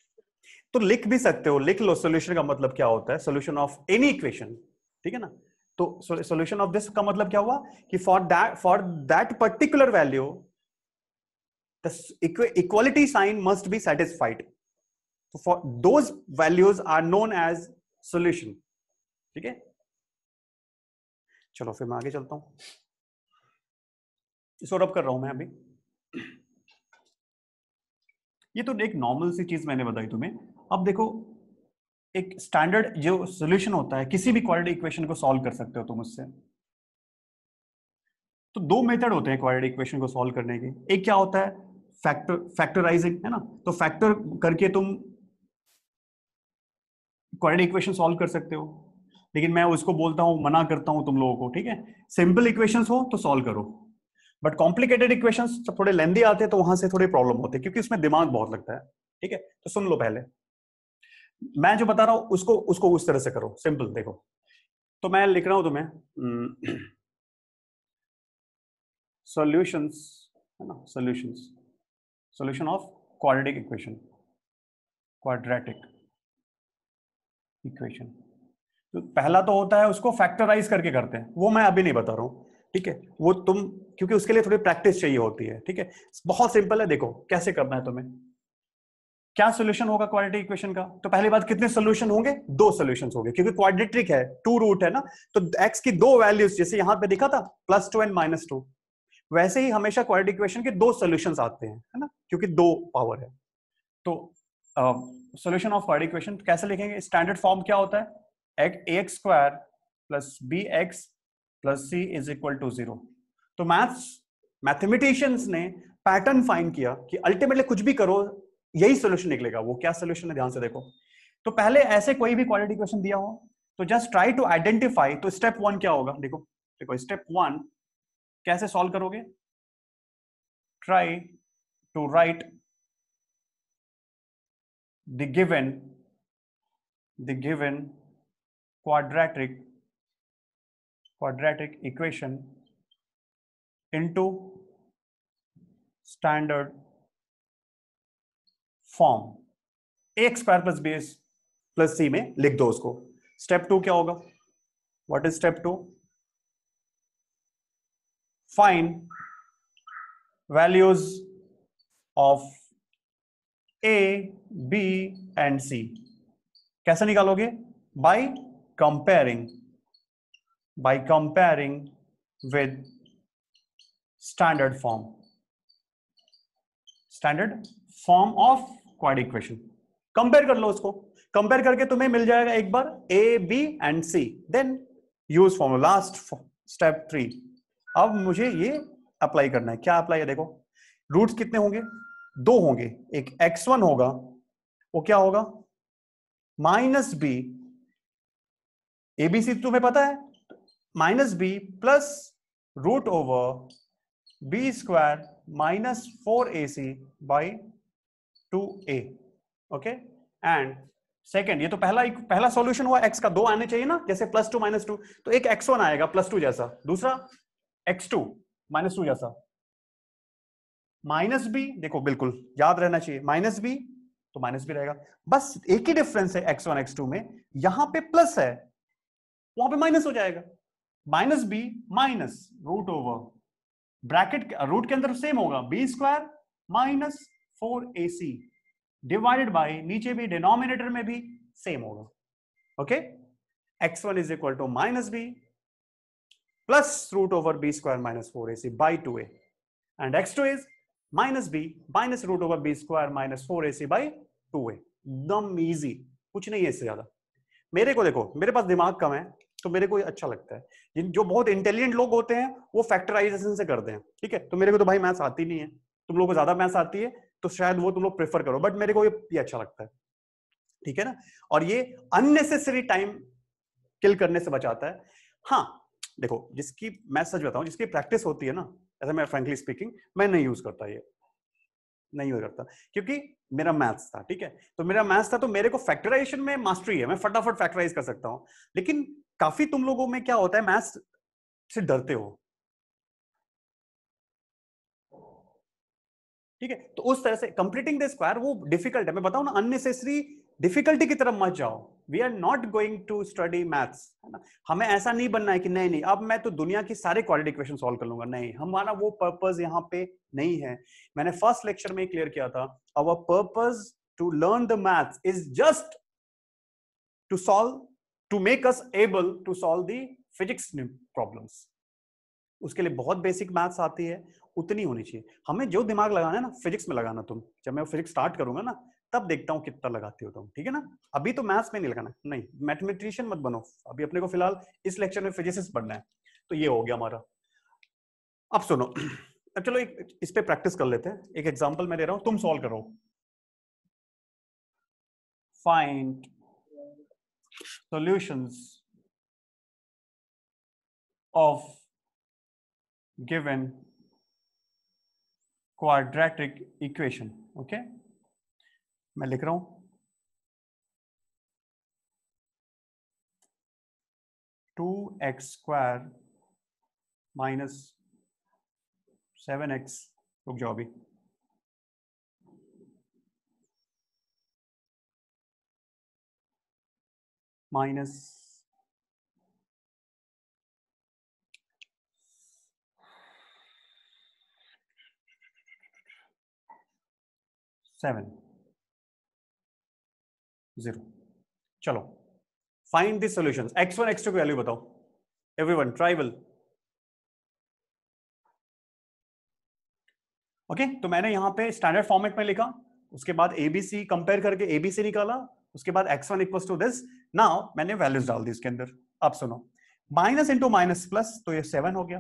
तो लिख भी सकते हो लिख लो सोल्यूशन का मतलब क्या होता है सोल्यूशन ऑफ एनी इक्वेशन ठीक है ना तो सोल्यूशन ऑफ दिस का मतलब क्या हुआ कि for that for that particular value the equality sign must be satisfied for those values are known as solution ठीक है चलो फिर मैं आगे चलता हूं सोरअप कर रहा हूं मैं अभी ये तो एक नॉर्मल सी चीज मैंने बताई तुम्हें अब देखो एक स्टैंडर्ड जो सोल्यूशन होता है किसी भी क्वालिटी इक्वेशन को सॉल्व कर सकते हो तुम उससे तो दो मेथड होते हैं क्वालिटी इक्वेशन को सॉल्व करने के एक क्या होता है फैक्टर फैक्टराइजिंग है ना तो फैक्टर करके तुम क्वालिटी इक्वेशन सॉल्व कर सकते हो लेकिन मैं उसको बोलता हूं मना करता हूं तुम लोगों को ठीक है सिंपल इक्वेशन हो तो सॉल्व करो बट कॉम्प्लिकेटेड इक्वेशन थोड़े लेंदी आते हैं तो वहां से थोड़ी प्रॉब्लम होती है क्योंकि उसमें दिमाग बहुत लगता है ठीक है तो सुन लो पहले मैं जो बता रहा हूं उसको उसको उस तरह से करो सिंपल देखो तो मैं लिख रहा हूं तुम्हें सॉल्यूशंस हम्म, है ना solutions solution of quadratic equation quadratic equation तो पहला तो होता है उसको फैक्टराइज करके करते हैं वो मैं अभी नहीं बता रहा हूं ठीक है वो तुम क्योंकि उसके लिए थोड़ी प्रैक्टिस चाहिए होती है ठीक है बहुत सिंपल है देखो कैसे करना है तुम्हें क्या सोल्यूशन होगा क्वाड्रेटिक इक्वेशन का तो पहली बात कितने सोल्यूशन होंगे दो सोल्यूशन होंगे क्योंकि क्वाड्रेटिक है टू रूट है ना तो एक्स की दो वैल्यूज जैसे यहां पे दिखा था plus two and minus two वैसे ही हमेशा क्वाड्रेटिक इक्वेशन के दो सोल्यूशन आते हैं है ना क्योंकि दो पावर है तो सोल्यूशन ऑफ क्वाड्रेटिक इक्वेशन कैसे लिखेंगे स्टैंडर्ड फॉर्म क्या होता है x square plus B x plus C is equal to zero तो मैथ्स मैथमेटिशियंस ने पैटर्न फाइंड किया कि अल्टीमेटली कुछ भी करो यही सोल्यूशन निकलेगा वो क्या सोल्यूशन है ध्यान से देखो तो पहले ऐसे कोई भी क्वालिटी क्वेश्चन दिया हो तो जस्ट ट्राई टू आइडेंटिफाई तो स्टेप वन क्या होगा देखो देखो स्टेप वन कैसे सॉल्व करोगे try to write the given the given quadratic quadratic equation into standard form एक स्क्वायर प्लस बेस प्लस सी में लिख दो उसको स्टेप टू क्या होगा what is step two find values of a B and c कैसे निकालोगे by comparing by comparing with standard form standard form of quad equation compare कर लो उसको कंपेयर करके तुम्हें मिल जाएगा एक बार a B and c then use form last step three अब मुझे ये अप्लाई करना है क्या अप्लाई है देखो रूट्स कितने होंगे दो होंगे एक एक्स वन होगा वो क्या होगा माइनस बी एबीसी तुम्हें पता है minus b plus root over b square minus four a c by two a okay and second ये तो पहला पहला सॉल्यूशन हुआ एक्स का दो आने चाहिए ना जैसे प्लस टू माइनस टू तो एक एक्स वन आएगा प्लस टू जैसा दूसरा एक्स टू माइनस टू जैसा माइनस बी देखो बिल्कुल याद रहना चाहिए माइनस बी तो माइनस भी रहेगा बस एक ही डिफरेंस है एक्स वन एक्स टू में यहां पे प्लस है वहां पे माइनस हो जाएगा minus b minus root over bracket root के अंदर सेम होगा b square minus four a c divided by नीचे भी डिनोमिनेटर में भी सेम होगा okay x one is equal to minus b plus root over b square minus four a c by two a and x two is minus b minus root over b square minus four a c by two a एकदम easy कुछ नहीं है इससे ज्यादा मेरे को देखो मेरे पास दिमाग कम है तो मेरे को अच्छा लगता है जिन जो बहुत इंटेलिजेंट लोग होते हैं वो फैक्टराइजेशन से करते हैं ठीक है तो मेरे को तो भाई मैथ्स आती नहीं है तुम लोगों को ज्यादा मैथ्स आती है तो शायद वो तुम लोग प्रेफर करो बट मेरे को ये, अच्छा लगता है ठीक है ना और ये अननेसेसरी टाइम किल करने से बचाता है हाँ देखो जिसकी मैं सच बताऊं जिसकी प्रैक्टिस होती है ना ऐसा मैं फ्रेंकली स्पीकिंग मैं नहीं यूज करता ये नहीं यूज करता क्योंकि मेरा मैथ्स था ठीक है तो मेरा मैथ्स था तो मेरे को फैक्टराइजेशन में मास्टरी है मैं फटाफट फैक्टराइज कर सकता हूँ लेकिन काफी तुम लोगों में क्या होता है मैथ्स से डरते हो ठीक है तो उस तरह से कंप्लीटिंग द स्क्वायर वो डिफिकल्ट है मैं बताऊ ना अननेसेसरी डिफिकल्टी की तरफ मत जाओ we are not going to study maths है ना हमें ऐसा नहीं बनना है कि नहीं नहीं अब मैं तो दुनिया की सारे क्वालिटी इक्वेशन सॉल्व कर लूंगा नहीं हमारा वो पर्पज यहाँ पे नहीं है मैंने फर्स्ट लेक्चर में क्लियर किया था our purpose to learn the maths is just to solve to make us able to solve the physics problems उसके लिए बहुत बेसिक मैथ्स आती है उतनी होनी चाहिए हमें जो दिमाग लगाना है ना फिजिक्स में लगाना तुम जब मैं फिजिक्स स्टार्ट करूंगा ना तब देखता हूँ कितना लगाती हो तुम ठीक है ना अभी तो मैथ्स में नहीं लगाना नहीं मैथमेटिशियन मत बनो अभी अपने को फिलहाल इस लेक्चर में फिजिक्स पढ़ना है तो ये हो गया हमारा अब सुनो अब चलो एक इस पे प्रैक्टिस कर लेते हैं एक एग्जांपल मैं दे रहा हूं तुम सॉल्व करो find solutions of given quadratic equation okay मैं लिख रहा हूं two x square minus seven x रुक जाओ अभी माइनस सेवन जीरो चलो find this solution x one x two की वैल्यू बताओ एवरी वन ट्राइवल ओके तो मैंने यहां पे स्टैंडर्ड फॉर्मेट में लिखा उसके बाद एबीसी कंपेयर करके एबीसी निकाला उसके बाद x one equal to this now मैंने वैल्यूज डाल दी इसके अंदर आप सुनो माइनस इंटू माइनस प्लस तो ये सेवन हो गया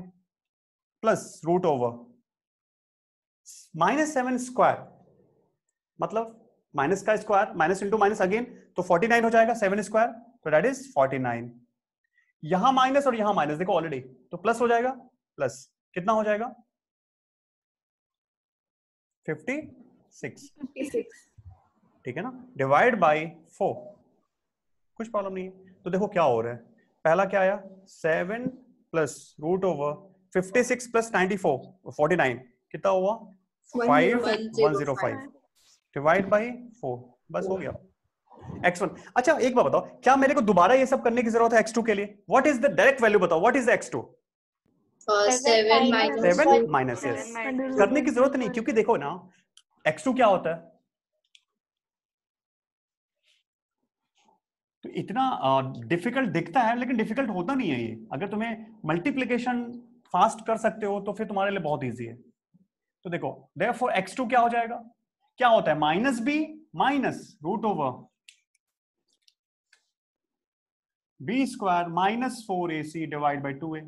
plus root over minus seven square मतलब माइनस का square minus into minus again तो 49 हो जाएगा सेवन स्क्वायर तो डेट इज 49 यहां माइनस और यहां माइनस देखो ऑलरेडी तो प्लस हो जाएगा प्लस कितना हो जाएगा 56 ठीक है ना डिवाइड बाय फोर कुछ प्रॉब्लम नहीं है तो देखो क्या हो रहा है पहला क्या आया seven plus root over fifty six plus ninety four forty nine कितना हुआ five one zero five divide by four बस हो गया एक्स वन अच्छा एक बार बताओ क्या मेरे को दोबारा ये सब करने की जरूरत है एक्स टू के लिए what is the direct value बताओ what is x seven minus yes करने की जरूरत नहीं क्योंकि देखो ना एक्स टू क्या होता है तो इतना डिफिकल्ट uh, दिखता है लेकिन डिफिकल्ट होता नहीं है ये अगर तुम्हें मल्टीप्लीकेशन फास्ट कर सकते हो तो फिर तुम्हारे लिए बहुत ईजी है तो देखो देखो फोर एक्स टू क्या हो जाएगा क्या होता है minus b minus root over b square minus four a c divide by two a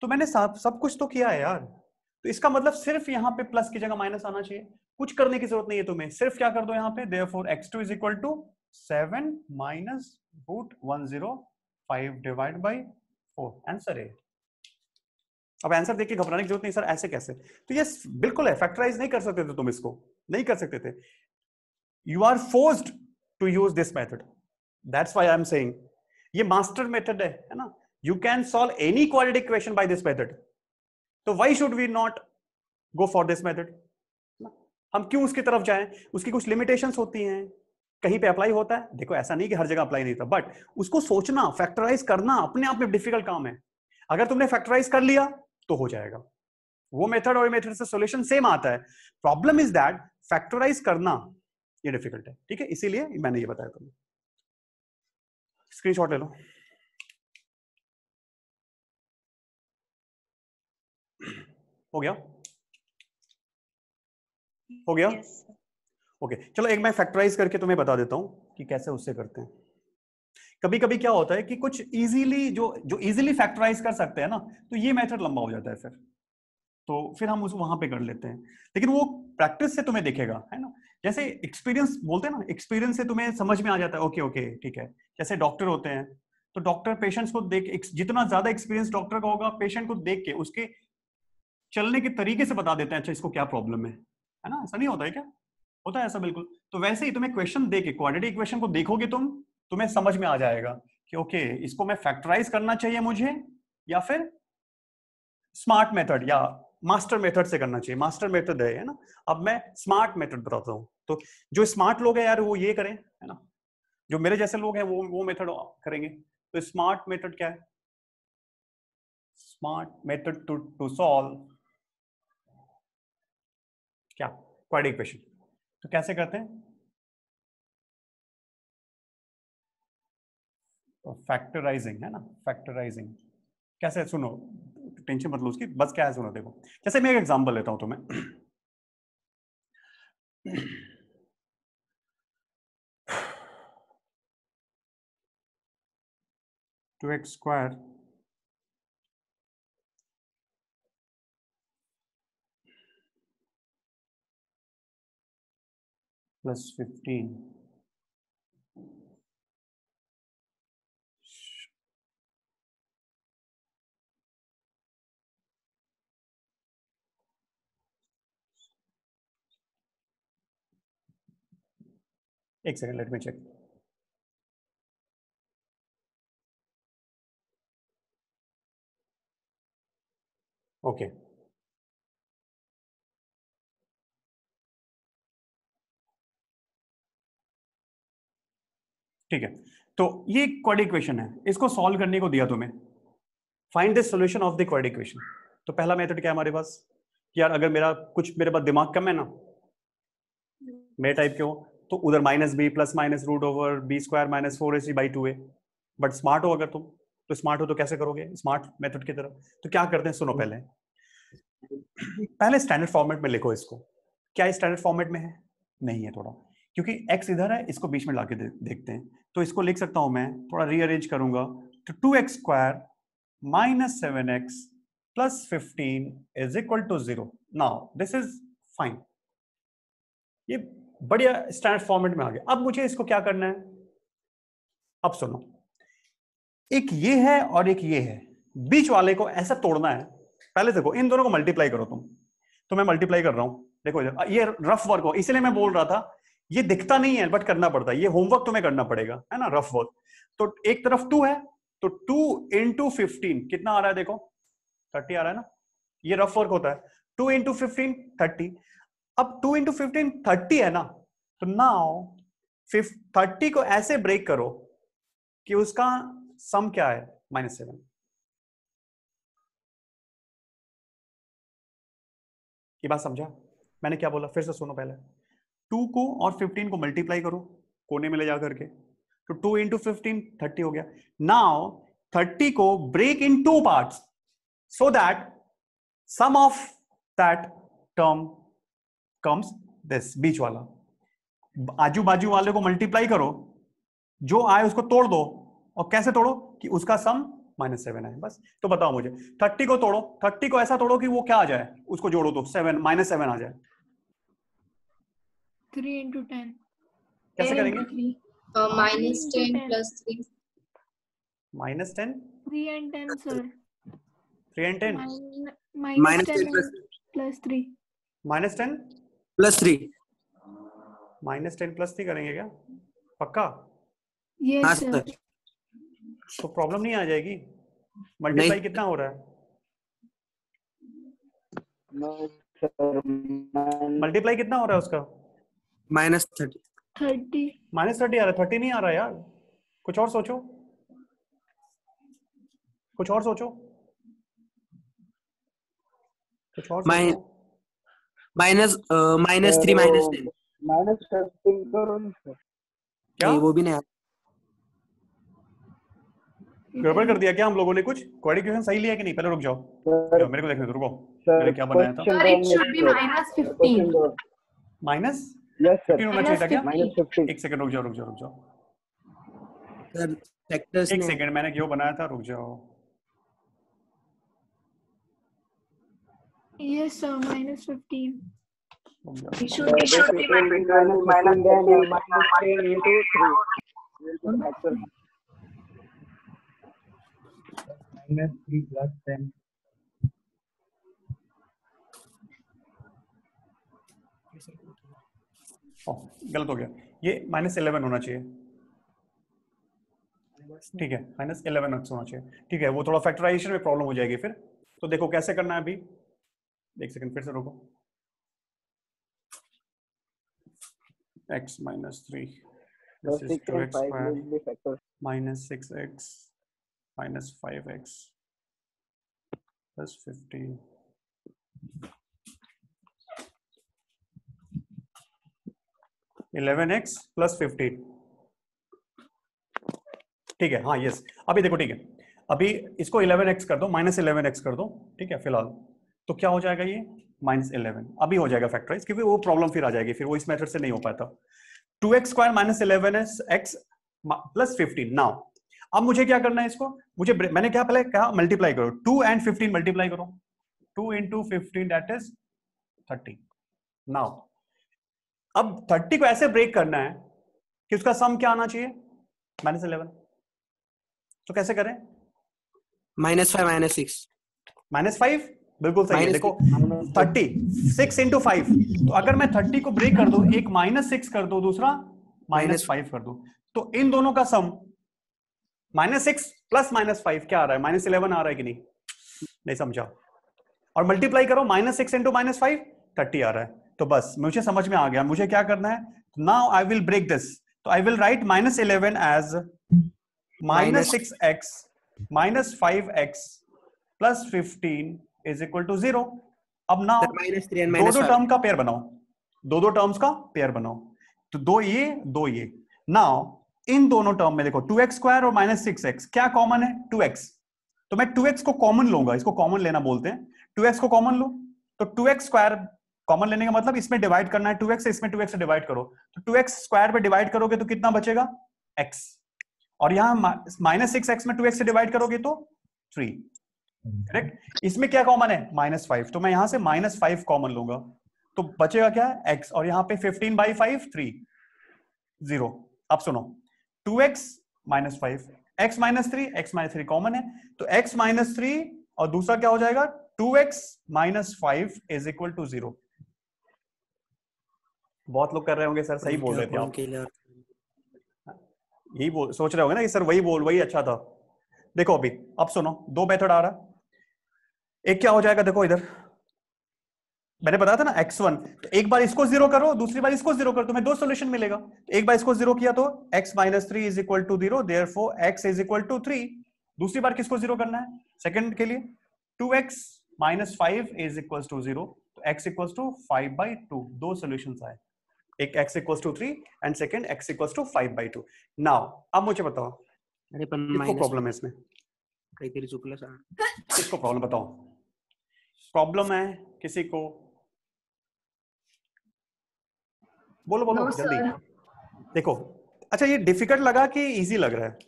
तो मैंने सब सब कुछ तो किया है यार तो इसका मतलब सिर्फ यहां पे प्लस की जगह माइनस आना चाहिए कुछ करने की जरूरत नहीं है तुम्हें सिर्फ क्या कर दो यहां पे therefore x two is equal to seven minus root one zero five divide by four answer ए अब आंसर देख के घबराने की जरूरत नहीं सर ऐसे कैसे तो ये बिल्कुल है फैक्टराइज नहीं कर सकते थे तुम इसको नहीं कर सकते थे you are forced to use this method that's why I am saying ये मास्टर मेथड है है ना you can solve any quality question by this method तो why should we not go for this method हम क्यों उसकी तरफ जाएं उसकी कुछ लिमिटेशन होती हैं कहीं पे अप्लाई होता है देखो ऐसा नहीं कि हर जगह अप्लाई नहीं होता बट उसको सोचना फैक्टराइज करना अपने आप में डिफिकल्ट काम है अगर तुमने फैक्टराइज कर लिया तो हो जाएगा वो मेथड और मेथड से सॉल्यूशन सेम आता है प्रॉब्लम इज दैट फैक्टराइज करना ये डिफिकल्ट है ठीक है इसीलिए मैंने ये बताया तुम्हें स्क्रीनशॉट ले लो हो गया हो गया yes. Okay okay. चलो एक मैं फैक्टराइज करके तुम्हें बता देता हूं कि कैसे उससे करते हैं कभी कभी क्या होता है कि कुछ इजीली जो जो इजीली फैक्टराइज कर सकते हैं ना तो ये मेथड लंबा हो जाता है फिर तो फिर हम उस वहां पे कर लेते हैं लेकिन वो प्रैक्टिस से तुम्हें देखेगा है ना जैसे एक्सपीरियंस बोलते हैं ना एक्सपीरियंस से तुम्हें समझ में आ जाता है ओके ओके ठीक है जैसे डॉक्टर होते हैं तो डॉक्टर पेशेंट्स को देख जितना ज्यादा एक्सपीरियंस डॉक्टर का होगा पेशेंट को देख के उसके चलने के तरीके से बता देते हैं अच्छा इसको क्या प्रॉब्लम है है ना ऐसा नहीं होता है क्या होता है ऐसा बिल्कुल तो वैसे ही तुम्हें क्वेश्चन देखे के इक्वेशन को देखोगे तुम तुम्हें समझ में आ जाएगा कि ओके इसको मैं फैक्टराइज करना चाहिए मुझे या फिर स्मार्ट मेथड या मास्टर मेथड से करना चाहिए मास्टर मेथड है ना अब मैं स्मार्ट मेथड बताता हूँ तो जो स्मार्ट लोग हैं यार वो ये करें है ना जो मेरे जैसे लोग हैं वो वो मेथड करेंगे तो स्मार्ट मेथड क्या है smart method to to solve क्या क्वाड इक्वेशन तो कैसे करते हैं तो फैक्टराइजिंग है ना फैक्टराइजिंग कैसे सुनो टेंशन मतलब उसकी बस क्या है सुना देखो जैसे मैं एक एग्जाम्पल लेता हूं तुम्हें two x square plus fifteen एक second let me check okay ठीक है तो ये क्वाड इक्वेशन है इसको सॉल्व करने को दिया तुम्हें find the solution of the quad equation तो पहला मेथड क्या है हमारे पास यार अगर मेरा कुछ मेरे पास दिमाग कम है ना मेरे टाइप के हो तो उधर minus b plus minus root over b square minus four a c by two a but smart हो अगर तुम तो स्मार्ट हो तो कैसे करोगे स्मार्ट मेथड की तरफ तो क्या करते हैं सुनो पहले पहले स्टैंडर्ड फॉर्मेट में लिखो इसको क्या स्टैंडर्ड फॉर्मेट में है नहीं है थोड़ा क्योंकि एक्स इधर है इसको बीच में ला के दे, देखते हैं तो इसको लिख सकता हूं मैं थोड़ा रीअरेंज करूंगा तो two x square minus seven x plus fifteen is equal to zero now this is fine ये बढ़िया स्टैंडर्ड फॉर्मेट में आ गया अब मुझे इसको क्या करना है अब सुनो एक ये है और एक ये है बीच वाले को ऐसा तोड़ना है पहले देखो इन दोनों को मल्टीप्लाई करो तुम तो मैं मल्टीप्लाई कर रहा हूं देखो ये रफ वर्क हो इसलिए मैं बोल रहा था ये दिखता नहीं है बट करना पड़ता है ये होमवर्क तुम्हें करना पड़ेगा है ना रफ वर्क तो एक तरफ टू है तो टू इंटू फिफ्टीन कितना आ रहा है देखो थर्टी आ रहा है ना ये रफ वर्क होता है टू इंटू फिफ्टीन थर्टी अब टू इंटू फिफ्टीन थर्टी है ना तो नाउ थर्टी को ऐसे ब्रेक करो कि उसका सम क्या है माइनस सेवन ये बात समझा मैंने क्या बोला फिर से सुनो पहले टू को और फिफ्टीन को मल्टीप्लाई करो कोने में ले जा करके तो टू इंटू फिफ्टीन थर्टी हो गया नाउ थर्टी को break in two part so that sum of that term comes this बीच वाला आजू बाजू वाले को मल्टीप्लाई करो जो आए उसको तोड़ दो और कैसे तोड़ो कि उसका सम माइनस सेवन आए बस तो बताओ मुझे थर्टी को तोड़ो थर्टी को ऐसा तोड़ो कि वो क्या आ जाए उसको जोड़ो तो सेवन माइनस सेवन आ जाए थ्री इंटू टेन कैसे करेंगे minus ten plus three minus ten three and ten sir three and ten minus ten plus three minus ten plus three minus ten plus three करेंगे क्या पक्का yes, तो problem नहीं आ जाएगी multiply कितना हो रहा है मल्टीप्लाई कितना हो रहा है उसका minus thirty thirty minus thirty आ रहा है थर्टी नहीं आ रहा यार कुछ और सोचो कुछ और सोचो कुछ और सोचो minus minus three minus ten minus क्या वो भी नहीं गड़बड़ कर दिया क्या हम लोगों ने कुछ क्वेश्चन सही लिया कि नहीं पहले रुक जाओ सर, मेरे को देखने रुको मैंने क्या बनाया था sir it should be minus fifteen होना चाहिए था क्या एक सेकंड रुक जाओ रुक जाओ रुक जाओ सर फैक्टर्स एक सेकंड मैंने क्यों बनाया था रुक जाओ Yes, sir, minus should be, minus minus into Minus plus oh, गलत हो गया ये माइनस इलेवन होना चाहिए ठीक है माइनस इलेवन होना चाहिए ठीक है वो थोड़ा फैक्टराइजेशन में प्रॉब्लम हो जाएगी फिर तो देखो कैसे करना है अभी एक सेकंड फिर से रोको x minus three minus six x minus five x plus fifteen eleven x plus fifteen ठीक है हाँ यस अभी देखो ठीक है अभी इसको इलेवन एक्स कर दो माइनस इलेवन एक्स कर दो ठीक है फिलहाल तो क्या हो जाएगा ये माइनस इलेवन अभी हो जाएगा फैक्टराइज क्योंकि वो प्रॉब्लम फिर आ जाएगी फिर वो इस मेथड से नहीं हो पाता two x square minus eleven s x plus fifteen now अब मुझे क्या करना है इसको मुझे मैंने क्या पहले कहा मल्टीप्लाई करो टू एंड फिफ्टीन मल्टीप्लाई करो two into fifteen that is thirty now अब थर्टी को ऐसे ब्रेक करना है कि उसका सम क्या आना चाहिए माइनस इलेवन तो कैसे करें minus five minus six minus five बिल्कुल सही है देखो थर्टी सिक्स इंटू फाइव तो अगर मैं थर्टी को ब्रेक कर दू एक माइनस सिक्स कर दो दूसरा माइनस फाइव कर दो तो इन दोनों का sum minus six plus minus five क्या आ रहा है माइनस इलेवन आ रहा है कि नहीं नहीं समझा और मल्टीप्लाई करो minus six into minus five thirty आ रहा है तो बस मुझे समझ में आ गया मुझे क्या करना है now I will break this तो I will write minus eleven as minus six x minus five x plus fifteen is equal to zero अब ना दो दो टर्म का पेयर बनाओ दो दो टर्म्स का पेयर बनाओ तो दो ये दो ये नाउ इन दोनों टर्म में देखो टू एक्स स्क्वायर और माइनस सिक्स एक्स क्या कॉमन है टू एक्स तो मैं टू एक्स को कॉमन लूंगा इसको कॉमन लेना बोलते हैं टू एक्स को कॉमन लो तो टू एक्स स्क्वायर कॉमन लेने का मतलब इसमें डिवाइड करना है टू एक्स इसमें टू एक्स डिवाइड करो तो टू एक्स स्क्वायर पे डिवाइड करोगे तो कितना बचेगा एक्स और यहां माइनस सिक्स एक्स में टू एक्स से डिवाइड करोगे तो थ्री करेक्ट इसमें क्या कॉमन है माइनस फाइव तो मैं यहां से माइनस फाइव कॉमन लूंगा तो बचेगा क्या एक्स और यहां पे fifteen by five three zero अब सुनो two x minus five x minus three x minus three common है तो x माइनस थ्री और दूसरा क्या हो जाएगा two x minus five is equal to zero बहुत लोग कर रहे होंगे सर सही बोल रहे थे आप यही बोल सोच रहे होंगे ना कि सर वही बोल वही अच्छा था देखो अभी अब सुनो दो मेथड आ रहा है एक क्या हो जाएगा देखो इधर मैंने बताया था ना x1 तो एक बार इसको जीरो करो दूसरी बार इसको जीरो करो तुम्हें दो सॉल्यूशन मिलेगा तो एक बार इसको जीरो किया तो x minus three is equal to zero therefore x is equal to three दूसरी बार किसको जीरो करना है सेकंड के लिए two x minus five is equal to zero तो x equal to five by two दो सोल्यूशन आए एक x equal to three and second x equal to five by two now अब मुझे बताओ प्रॉब्लम है इसमें कई तेरी प्रॉब्लम बताओ प्रॉब्लम है किसी को बोलो बोलो no, जल्दी देखो अच्छा ये डिफिकल्ट लगा कि इजी लग रहा है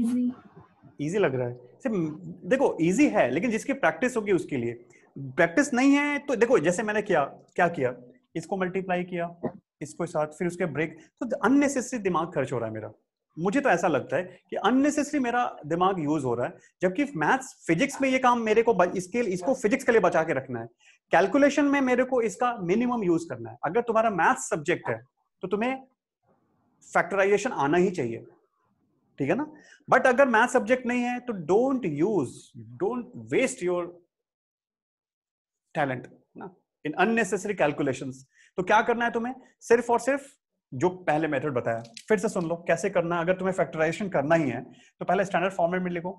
इजी इजी लग रहा है सिर्फ देखो इजी है लेकिन जिसकी प्रैक्टिस होगी उसके लिए प्रैक्टिस नहीं है तो देखो जैसे मैंने किया क्या किया इसको मल्टीप्लाई किया इसको साथ फिर उसके ब्रेक तो अननेसेसरी दिमाग खर्च हो रहा है मेरा मुझे तो ऐसा लगता है कि अननेसेसरी मेरा दिमाग यूज हो रहा है जबकि मैथ्स फिजिक्स में ये काम मेरे को इसके इसको फिजिक्स के लिए बचा के रखना है कैलकुलेशन में मेरे को इसका मिनिमम यूज करना है अगर तुम्हारा मैथ्स सब्जेक्ट है तो तुम्हें फैक्टराइजेशन आना ही चाहिए ठीक है ना बट अगर मैथ सब्जेक्ट नहीं है तो don't use don't waste your talent ना इन अननेसेसरी कैलकुलेशंस तो क्या करना है तुम्हें सिर्फ और सिर्फ जो पहले मेथड बताया फिर से सुन लो कैसे करना अगर तुम्हें फैक्टराइजेशन करना ही है तो पहले स्टैंडर्ड फॉर्मेट में लिखो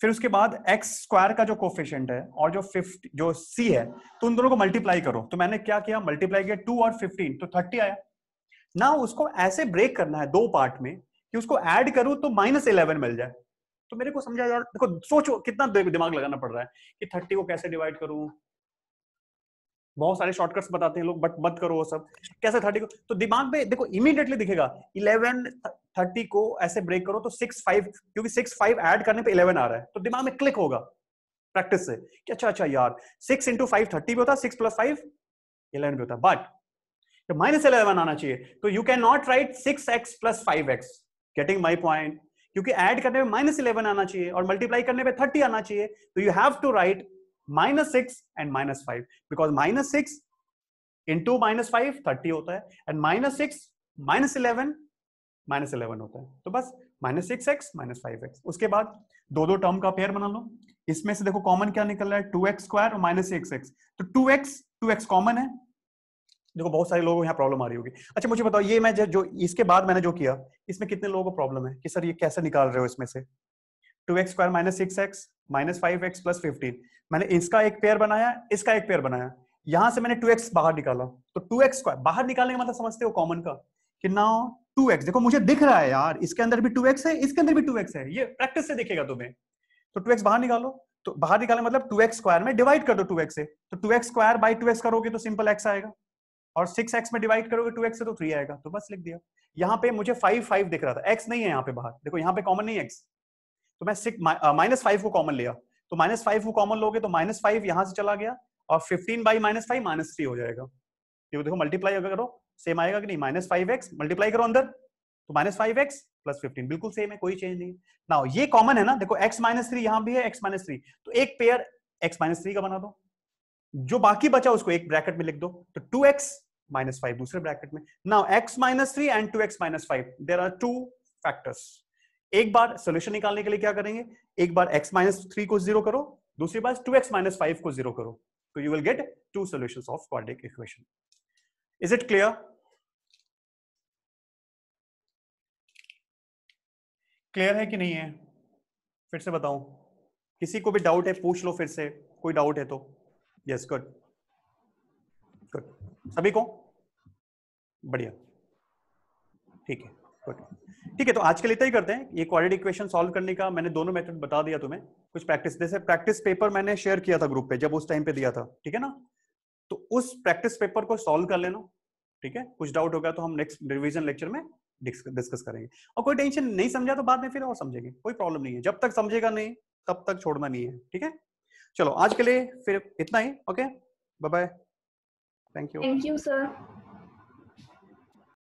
फिर उसके बाद एक्स स्क्वायर का जो कोफिशियंट है और जो फिफ्ट जो सी है तो उन दोनों को मल्टीप्लाई करो तो मैंने क्या किया मल्टीप्लाई किया टू और फिफ्टीन तो थर्टी आया ना उसको ऐसे ब्रेक करना है दो पार्ट में कि उसको ऐड करूं तो माइनस इलेवन मिल जाए तो मेरे को समझा यार देखो सोचो कितना दिमाग लगाना पड़ रहा है कि थर्टी को कैसे डिवाइड करूं बहुत सारे शॉर्टकट्स बताते हैं लोग बट मत करो वो सब कैसे थर्टी को तो दिमाग में देखो इमीडिएटली दिखेगा इलेवन थर्टी को ऐसे ब्रेक करो तो सिक्स फाइव क्योंकि सिक्स फाइव एड करने पे इलेवन आ रहा है तो दिमाग में क्लिक होगा प्रैक्टिस से कि अच्छा अच्छा यार सिक्स इंटू फाइव थर्टी भी होता है सिक्स प्लस फाइव इलेवन भी होता है बट तो माइनस इलेवन आना चाहिए तो you can not write six x plus five x getting my point क्योंकि एड करने में माइनस इलेवन आना चाहिए और मल्टीप्लाई करने में थर्टी आना चाहिए तो you have to write minus six and minus five because minus six into minus five thirty होता है and minus six minus eleven minus eleven होता है तो बस minus six x minus five x उसके बाद दो दो टर्म का पेयर बना लो इसमें से देखो कॉमन क्या निकल रहा है टू एक्स स्क्वायर और माइनस एक्स एक्स तो two x two x common है देखो बहुत सारे लोगों को यहाँ प्रॉब्लम आ रही होगी अच्छा मुझे बताओ ये मैं जो इसके बाद मैंने जो किया इसमें कितने लोगों को प्रॉब्लम है कि सर ये कैसे निकाल रहे हो इसमें से two x square minus six x minus five x plus fifteen मैंने इसका एक पेयर बनाया इसका एक पेयर बनाया यहां से मैंने टू एक्स बाहर निकाला तो टू एक्स स्क्वायर बाहर निकालने का मतलब समझते हो कॉमन का कि ना टू एक्स देखो मुझे दिख रहा है यार इसके अंदर भी टू एक्स है इसके अंदर भी टू एक्स है ये प्रैक्टिस से दिखेगा तुम्हें तो टू एक्स बाहर निकालो तो बाहर निकालने मतलब टू एक्स स्क्वायर में डिवाइड कर दो टू एक्स से तो two x square by two x करोगे तो सिंपल एक्स आएगा और सिक्स एक्स में डिवाइड करोगे टू एक्स से तो थ्री आएगा तो बस लिख दिया यहाँ पे मुझे फाइव फाइव दिख रहा था एक्स नहीं है यहाँ पे बाहर देखो यहाँ पे कॉमन नहीं एक्स तो मैं सिक्स माइनस फाइव को कॉमन लिया तो माइनस फाइव को कॉमन लोगे तो माइनस फाइव यहां से चला गया और fifteen by minus five minus three हो जाएगा क्योंकि देखो मल्टीप्लाई अगर करो सेम आएगा कि नहीं माइनस फाइव एक्स मल्टीप्लाई करो अंदर तो minus five x plus fifteen बिल्कुल सेम है कोई चेंज नहीं ना ये कॉमन है ना देखो एक्स माइनस थ्री यहां भी है एक्स माइनस थ्री तो एक पेयर एक्स माइनस थ्री का बना दो जो बाकी बचा उसको एक ब्रैकेट में लिख दो तो टू एक्स माइनस फाइव दूसरे ब्रैकेट में now x minus three and two x minus five there are two factors एक बार सोल्यूशन निकालने के लिए क्या करेंगे एक बार एक्स माइनस थ्री को जीरो करो दूसरी बार टू एक्स माइनस फाइव को जीरो करो तो you will get two solution of quadratic equation is it clear clear है कि नहीं है फिर से बताओ किसी को भी डाउट है पूछ लो फिर से कोई डाउट है तो यस गुड गुड सभी को बढ़िया ठीक है ठीक है तो आज के लिए इतना ही करते हैं ये क्वालिटी इक्वेशन सॉल्व करने का मैंने दोनों मेथड बता दिया तुम्हें कुछ प्रैक्टिस जैसे प्रैक्टिस पेपर मैंने शेयर किया था ग्रुप पे जब उस टाइम पे दिया था ठीक है ना तो उस प्रैक्टिस पेपर को सॉल्व कर लेना ठीक है कुछ डाउट होगा तो हम नेक्स्ट रिविजन लेक्चर में डिस्कस करेंगे और कोई टेंशन नहीं समझा तो बाद में फिर और समझेंगे कोई प्रॉब्लम नहीं है जब तक समझेगा नहीं तब तक छोड़ना नहीं है ठीक है चलो आज के लिए फिर इतना ही okay bye bye thank you thank you sir